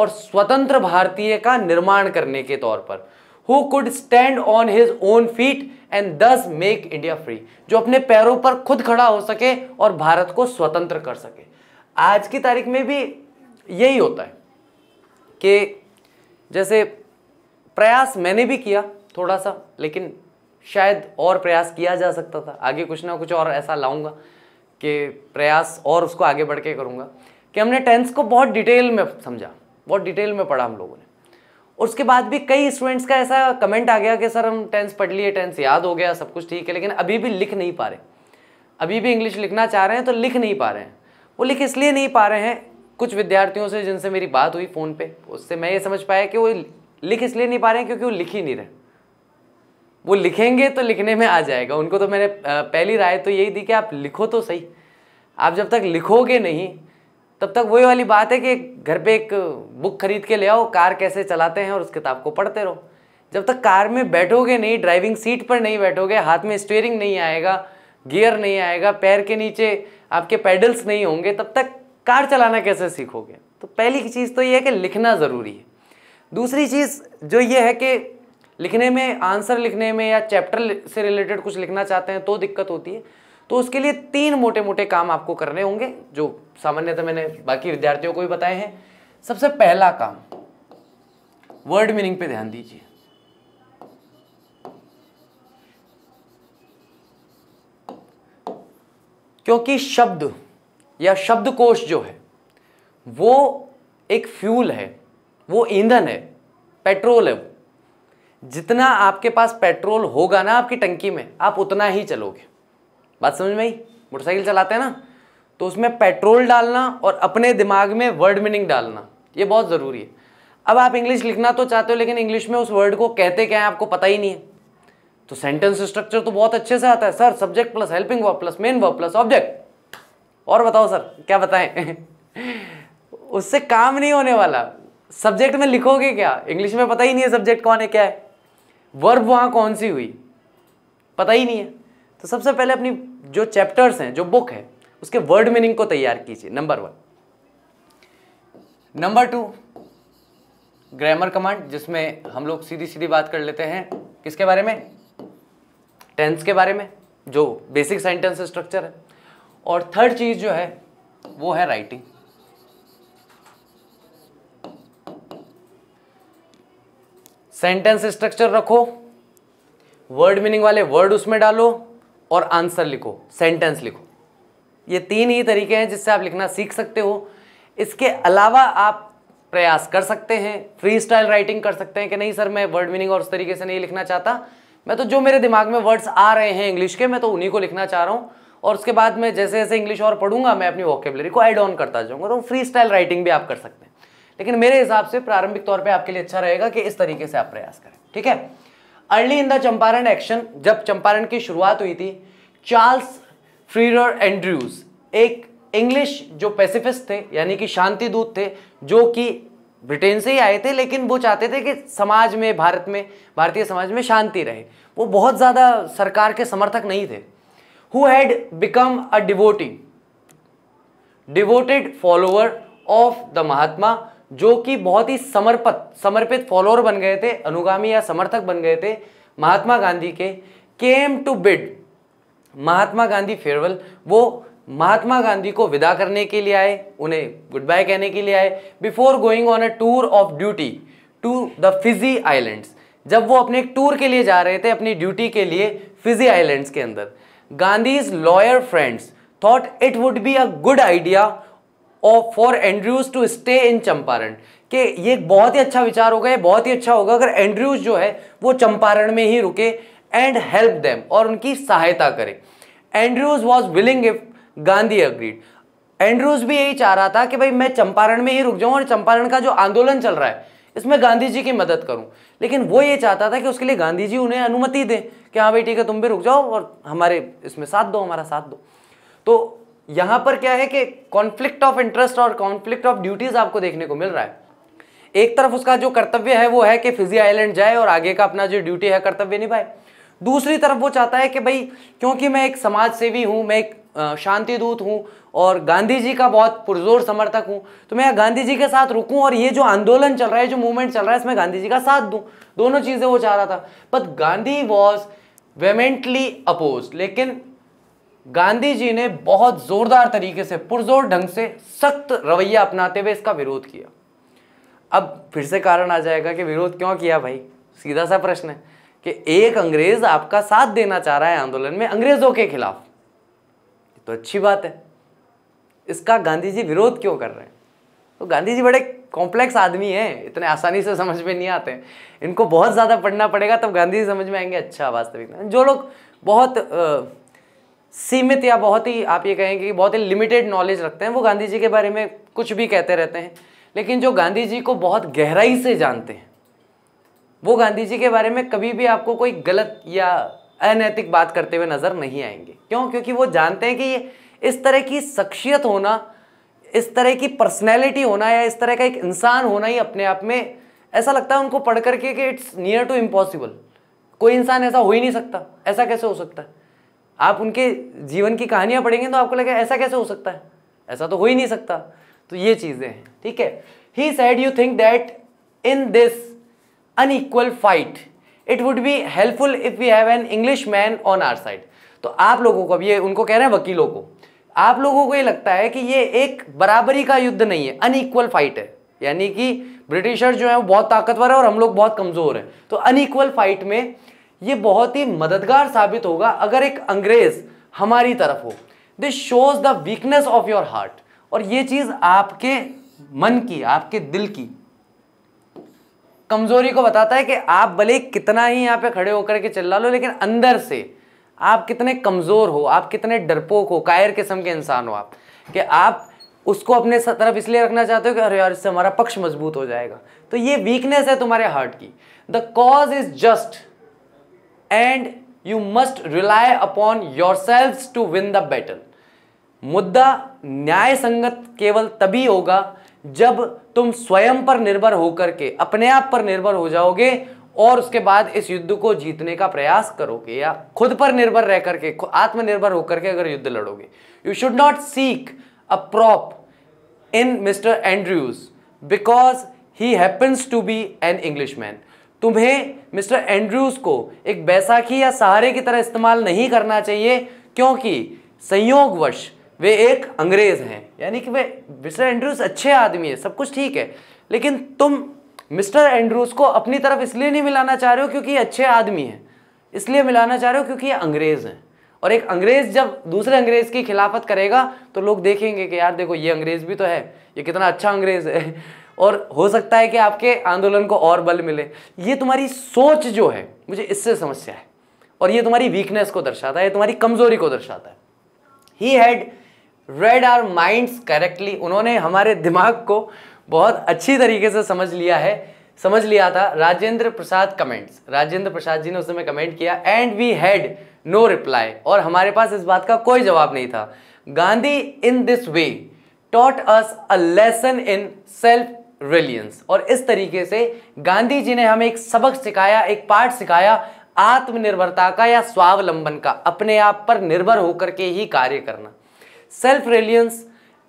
और स्वतंत्र भारतीय का निर्माण करने के तौर पर who could stand on his own feet and thus make India free जो अपने पैरों पर खुद खड़ा हो सके और भारत को स्वतंत्र कर सके आज की तारीख में भी यही होता है कि जैसे प्रयास मैंने भी किया थोड़ा सा लेकिन शायद और प्रयास किया जा सकता था आगे कुछ ना कुछ और ऐसा लाऊंगा कि प्रयास और उसको आगे बढ़ के करूँगा कि हमने टेंस को बहुत डिटेल में समझा बहुत डिटेल में पढ़ा हम लोगों ने उसके बाद भी कई स्टूडेंट्स का ऐसा कमेंट आ गया कि सर हम टेंस पढ़ लिए टेंस याद हो गया सब कुछ ठीक है लेकिन अभी भी लिख नहीं पा रहे अभी भी इंग्लिश लिखना चाह रहे हैं तो लिख नहीं पा रहे हैं वो लिख इसलिए नहीं पा रहे हैं कुछ विद्यार्थियों से जिनसे मेरी बात हुई फ़ोन पे उससे मैं ये समझ पाया कि वो लिख इसलिए नहीं पा रहे हैं क्योंकि वो लिख ही नहीं रहे वो लिखेंगे तो लिखने में आ जाएगा उनको तो मैंने पहली राय तो यही दी कि आप लिखो तो सही आप जब तक लिखोगे नहीं तब तक वही वाली बात है कि घर पे एक बुक खरीद के ले आओ कार कैसे चलाते हैं और उस किताब को पढ़ते रहो जब तक कार में बैठोगे नहीं ड्राइविंग सीट पर नहीं बैठोगे हाथ में स्टेयरिंग नहीं आएगा गियर नहीं आएगा पैर के नीचे आपके पैडल्स नहीं होंगे तब तक कार चलाना कैसे सीखोगे तो पहली चीज़ तो ये है कि लिखना ज़रूरी है दूसरी चीज़ जो ये है कि लिखने में आंसर लिखने में या चैप्टर से रिलेटेड कुछ लिखना चाहते हैं तो दिक्कत होती है तो उसके लिए तीन मोटे मोटे काम आपको करने होंगे जो सामान्यतः तो मैंने बाकी विद्यार्थियों को भी बताए हैं सबसे पहला काम वर्ड मीनिंग पे ध्यान दीजिए क्योंकि शब्द या शब्दकोश जो है वो एक फ्यूल है वो ईंधन है पेट्रोल है जितना आपके पास पेट्रोल होगा ना आपकी टंकी में आप उतना ही चलोगे बात समझ में आई मोटरसाइकिल चलाते हैं ना तो उसमें पेट्रोल डालना और अपने दिमाग में वर्ड मीनिंग डालना ये बहुत ज़रूरी है अब आप इंग्लिश लिखना तो चाहते हो लेकिन इंग्लिश में उस वर्ड को कहते क्या है आपको पता ही नहीं है तो सेंटेंस स्ट्रक्चर तो बहुत अच्छे से आता है sir subject plus helping verb plus main verb plus object और बताओ सर क्या बताएं उससे काम नहीं होने वाला सब्जेक्ट में लिखोगे क्या इंग्लिश में पता ही नहीं है सब्जेक्ट कौन है क्या है वर्ब वहाँ कौन सी हुई पता ही नहीं है तो सबसे पहले अपनी जो चैप्टर्स हैं जो बुक है उसके वर्ड मीनिंग को तैयार कीजिए number one number two grammar command जिसमें हम लोग सीधी सीधी बात कर लेते हैं किसके बारे में टेंस के बारे में जो बेसिक सेंटेंस स्ट्रक्चर है और थर्ड चीज जो है वो है राइटिंग सेंटेंस स्ट्रक्चर रखो वर्ड मीनिंग वाले वर्ड उसमें डालो और आंसर लिखो सेंटेंस लिखो ये तीन ही तरीके हैं जिससे आप लिखना सीख सकते हो इसके अलावा आप प्रयास कर सकते हैं फ्री स्टाइल राइटिंग कर सकते हैं कि नहीं सर मैं वर्ड मीनिंग और उस तरीके से नहीं लिखना चाहता मैं तो जो मेरे दिमाग में वर्ड्स आ रहे हैं इंग्लिश के मैं तो उन्हीं को लिखना चाह रहा हूँ और उसके बाद मैं जैसे जैसे इंग्लिश और पढ़ूंगा मैं अपनी वॉकेबलरी को एड ऑन करता जाऊँगा तो फ्री स्टाइल राइटिंग भी आप कर सकते हैं लेकिन मेरे हिसाब से प्रारंभिक तौर पर आपके लिए अच्छा रहेगा कि इस तरीके से आप प्रयास करें ठीक है early in the Champaran action जब चंपारण की शुरुआत हुई थी चार्ल्स फ्रीडर एंड्रयूज एक इंग्लिश जो पैसिफिस्ट थे यानी कि शांति दूत थे जो कि ब्रिटेन से ही आए थे लेकिन वो चाहते थे कि समाज में भारत में भारतीय समाज में शांति रहे वो बहुत ज़्यादा सरकार के समर्थक नहीं थे who had become a devotee devoted follower of the Mahatma जो कि बहुत ही समर्पित समर्पित फॉलोअर बन गए थे अनुगामी या समर्थक बन गए थे महात्मा गांधी के came to bid Mahatma Gandhi farewell वो महात्मा गांधी को विदा करने के लिए आए उन्हें गुड बाय कहने के लिए आए before going on a tour of duty to the Fiji islands जब वो अपने एक टूर के लिए जा रहे थे अपनी ड्यूटी के लिए फिजी आइलैंड्स के अंदर Gandhi's lawyer friends thought it would be a good idea for Andrews to stay in Champaran कि ये बहुत ही अच्छा विचार होगा ये बहुत ही अच्छा होगा अगर एंड्रयूज जो है वो चंपारण में ही रुके एंड हेल्प देम और उनकी सहायता करें Andrews was willing if Gandhi agreed Andrews भी यही चाह रहा था कि भाई मैं चंपारण में ही रुक जाऊं और चंपारण का जो आंदोलन चल रहा है इसमें गांधी जी की मदद करूं लेकिन वो ये चाहता था कि उसके लिए गांधी जी उन्हें अनुमति दें कि हाँ भाई ठीक है तुम भी रुक जाओ और हमारे इसमें साथ दो हमारा साथ दो तो यहां पर क्या है कि कॉन्फ्लिक्ट ऑफ इंटरेस्ट और कॉन्फ्लिक्ट ऑफ ड्यूटीज आपको देखने को मिल रहा है एक तरफ उसका जो कर्तव्य है वो है कि फिजी आइलैंड जाए और आगे का अपना जो ड्यूटी है कर्तव्य निभाए दूसरी तरफ वो चाहता है कि भाई क्योंकि मैं एक समाज सेवी हूँ मैं एक शांति दूत हूँ और गांधी जी का बहुत पुरजोर समर्थक हूँ तो मैं गांधी जी के साथ रुकूँ और ये जो आंदोलन चल रहा है जो मूवमेंट चल रहा है इसमें गांधी जी का साथ दूँ दोनों चीज़ें वो चाह रहा था but Gandhi was vehemently opposed लेकिन गांधी जी ने बहुत ज़ोरदार तरीके से पुरजोर ढंग से सख्त रवैया अपनाते हुए इसका विरोध किया अब फिर से कारण आ जाएगा कि विरोध क्यों किया भाई सीधा सा प्रश्न है कि एक अंग्रेज आपका साथ देना चाह रहा है आंदोलन में अंग्रेजों के खिलाफ तो अच्छी बात है इसका गांधी जी विरोध क्यों कर रहे हैं तो गांधी जी बड़े कॉम्प्लेक्स आदमी हैं इतने आसानी से समझ में नहीं आते इनको बहुत ज़्यादा पढ़ना पड़ेगा तब गांधी जी समझ में आएंगे अच्छा वास्तविक जो लोग बहुत आ, सीमित या बहुत ही आप ये कहेंगे कि बहुत ही लिमिटेड नॉलेज रखते हैं वो गांधी जी के बारे में कुछ भी कहते रहते हैं लेकिन जो गांधी जी को बहुत गहराई से जानते हैं वो गांधी जी के बारे में कभी भी आपको कोई गलत या अनैतिक बात करते हुए नज़र नहीं आएंगे क्यों क्योंकि वो जानते हैं कि ये इस तरह की शख्सियत होना इस तरह की पर्सनैलिटी होना या इस तरह का एक इंसान होना ही अपने आप में ऐसा लगता है उनको पढ़ करके कि इट्स नियर टू इम्पॉसिबल कोई इंसान ऐसा हो ही नहीं सकता ऐसा कैसे हो सकता है आप उनके जीवन की कहानियाँ पढ़ेंगे तो आपको लगेगा ऐसा कैसे हो सकता है ऐसा तो हो ही नहीं सकता तो ये चीज़ें हैं ठीक है he said you think that in this fight it would be helpful if we have an Englishman on our side तो आप लोगों को अब ये उनको कह रहे हैं वकीलों को आप लोगों को ये लगता है कि ये एक बराबरी का युद्ध नहीं है अनइक्वल फाइट है यानी कि ब्रिटिशर जो है वो बहुत ताकतवर है और हम लोग बहुत कमज़ोर हैं तो अनइक्वल फाइट में ये बहुत ही मददगार साबित होगा अगर एक अंग्रेज़ हमारी तरफ हो this shows the weakness of your heart और ये चीज़ आपके मन की आपके दिल की कमज़ोरी को बताता है कि आप भले कितना ही यहाँ पे खड़े होकर के चिल्ला लो लेकिन अंदर से आप कितने कमज़ोर हो आप कितने डरपोक हो कायर किस्म के इंसान हो आप कि आप उसको अपने तरफ इसलिए रखना चाहते हो कि अरे यार इससे हमारा पक्ष मजबूत हो जाएगा तो ये वीकनेस है तुम्हारे हार्ट की the cause is just and you must rely upon yourselves to win the battle मुद्दा न्याय संगत केवल तभी होगा जब तुम स्वयं पर निर्भर होकर के अपने आप पर निर्भर हो जाओगे और उसके बाद इस युद्ध को जीतने का प्रयास करोगे या खुद पर निर्भर रह करके आत्मनिर्भर होकर के अगर युद्ध लड़ोगे you should not seek a prop in Mister Andrews because he happens to be an Englishman तुम्हें मिस्टर एंड्रयूज को एक बैसाखी या सहारे की तरह इस्तेमाल नहीं करना चाहिए क्योंकि संयोगवश वे एक अंग्रेज़ हैं यानी कि वे मिस्टर एंड्रूज अच्छे आदमी है सब कुछ ठीक है लेकिन तुम मिस्टर एंड्रूज को अपनी तरफ इसलिए नहीं मिलाना चाह रहे हो क्योंकि ये अच्छे आदमी हैं इसलिए मिलाना चाह रहे हो क्योंकि ये अंग्रेज़ हैं और एक अंग्रेज़ जब दूसरे अंग्रेज़ की खिलाफत करेगा तो लोग देखेंगे कि यार देखो ये अंग्रेज़ भी तो है ये कितना अच्छा अंग्रेज़ है और हो सकता है कि आपके आंदोलन को और बल मिले ये तुम्हारी सोच जो है मुझे इससे समस्या है और ये तुम्हारी वीकनेस को दर्शाता है ये तुम्हारी कमज़ोरी को दर्शाता है he had read our minds correctly उन्होंने हमारे दिमाग को बहुत अच्छी तरीके से समझ लिया है समझ लिया था राजेंद्र प्रसाद कमेंट्स राजेंद्र प्रसाद जी ने उस समय कमेंट किया and we had no reply और हमारे पास इस बात का कोई जवाब नहीं था Gandhi in this way taught us a lesson in self reliance और इस तरीके से गांधी जी ने हमें एक सबक सिखाया एक पाठ सिखाया आत्मनिर्भरता का या स्वावलंबन का अपने आप पर निर्भर होकर के ही कार्य करना self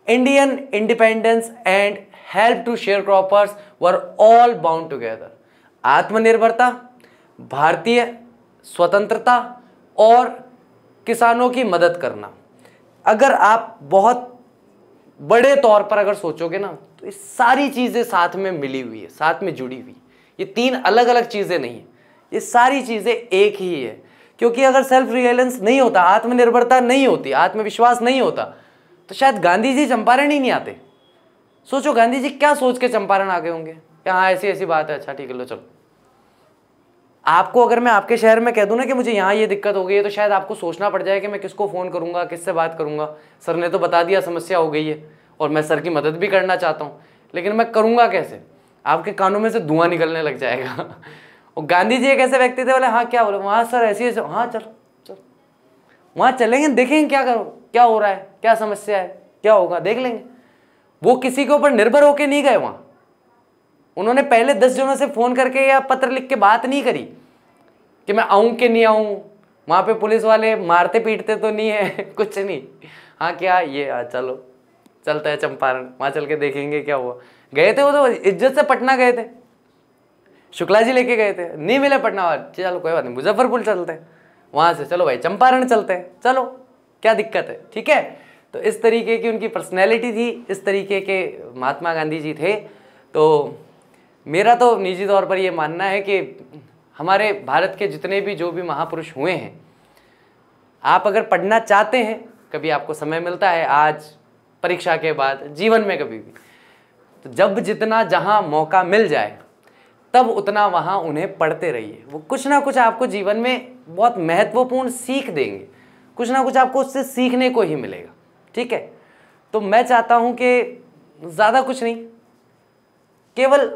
Indian independence and help to sharecroppers were all bound together आत्मनिर्भरता भारतीय स्वतंत्रता और किसानों की मदद करना अगर आप बहुत बड़े तौर पर अगर सोचोगे ना तो ये सारी चीज़ें साथ में मिली हुई है साथ में जुड़ी हुई ये तीन अलग अलग चीज़ें नहीं है ये सारी चीज़ें एक ही है क्योंकि अगर सेल्फ रियलेंस नहीं होता आत्मनिर्भरता नहीं होती आत्मविश्वास नहीं होता तो शायद गांधी जी चंपारण ही नहीं आते सोचो गांधी जी क्या सोच के चंपारण आ गए होंगे हाँ ऐसी ऐसी बात है अच्छा ठीक है लो चलो आपको अगर मैं आपके शहर में कह दूँ ना कि मुझे यहाँ ये दिक्कत हो गई है तो शायद आपको सोचना पड़ जाए कि मैं किसको फ़ोन करूँगा किससे बात करूँगा सर ने तो बता दिया समस्या हो गई है और मैं सर की मदद भी करना चाहता हूँ लेकिन मैं करूँगा कैसे आपके कानों में से धुआं निकलने लग जाएगा और गांधी जी एक ऐसे व्यक्ति थे बोले हाँ क्या बोले वहाँ सर ऐसी ऐसे हाँ चलो चलो वहाँ चलेंगे देखेंगे क्या करो क्या हो रहा है क्या समस्या है क्या होगा देख लेंगे वो किसी के ऊपर निर्भर होके नहीं गए वहाँ उन्होंने पहले दस जनों से फ़ोन करके या पत्र लिख के बात नहीं करी कि मैं आऊँ कि नहीं आऊँ वहाँ पे पुलिस वाले मारते पीटते तो नहीं है कुछ नहीं हाँ क्या ये आ, हाँ, चलो चलता है चंपारण वहाँ चल के देखेंगे क्या हुआ गए थे वो तो इज्जत से पटना गए थे शुक्ला जी लेके गए थे नहीं मिले पटना चलो कोई बात नहीं मुजफ्फरपुर चलते हैं वहाँ से चलो भाई चंपारण चलते हैं चलो क्या दिक्कत है ठीक है तो इस तरीके की उनकी पर्सनैलिटी थी इस तरीके के महात्मा गांधी जी थे तो मेरा तो निजी तौर पर यह मानना है कि हमारे भारत के जितने भी जो भी महापुरुष हुए हैं आप अगर पढ़ना चाहते हैं कभी आपको समय मिलता है आज परीक्षा के बाद जीवन में कभी भी तो जब जितना जहाँ मौका मिल जाए तब उतना वहाँ उन्हें पढ़ते रहिए वो कुछ ना कुछ आपको जीवन में बहुत महत्वपूर्ण सीख देंगे कुछ ना कुछ आपको उससे सीखने को ही मिलेगा ठीक है तो मैं चाहता हूँ कि ज़्यादा कुछ नहीं केवल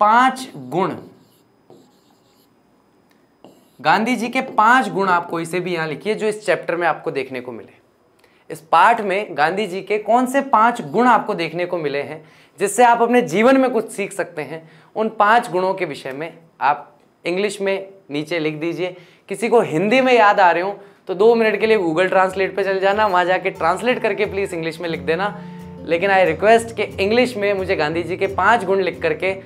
पांच गुण गांधी जी के पांच गुण आप कोई से भी यहां लिखिए जो इस चैप्टर में आपको देखने को मिले इस पाठ में गांधी जी के कौन से पांच गुण आपको देखने को मिले हैं जिससे आप अपने जीवन में कुछ सीख सकते हैं उन पांच गुणों के विषय में आप इंग्लिश में नीचे लिख दीजिए किसी को हिंदी में याद आ रहे हो तो दो मिनट के लिए गूगल ट्रांसलेट पे चले जाना वहाँ जाके ट्रांसलेट करके प्लीज़ इंग्लिश में लिख देना लेकिन आई रिक्वेस्ट कि इंग्लिश में मुझे गांधी जी के पाँच गुण लिख करके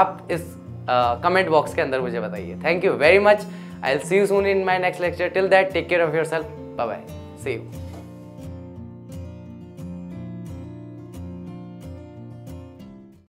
आप इस कमेंट uh, बॉक्स के अंदर मुझे बताइए thank you very much I'll see you soon in my next lecture till that take care of yourself bye bye see you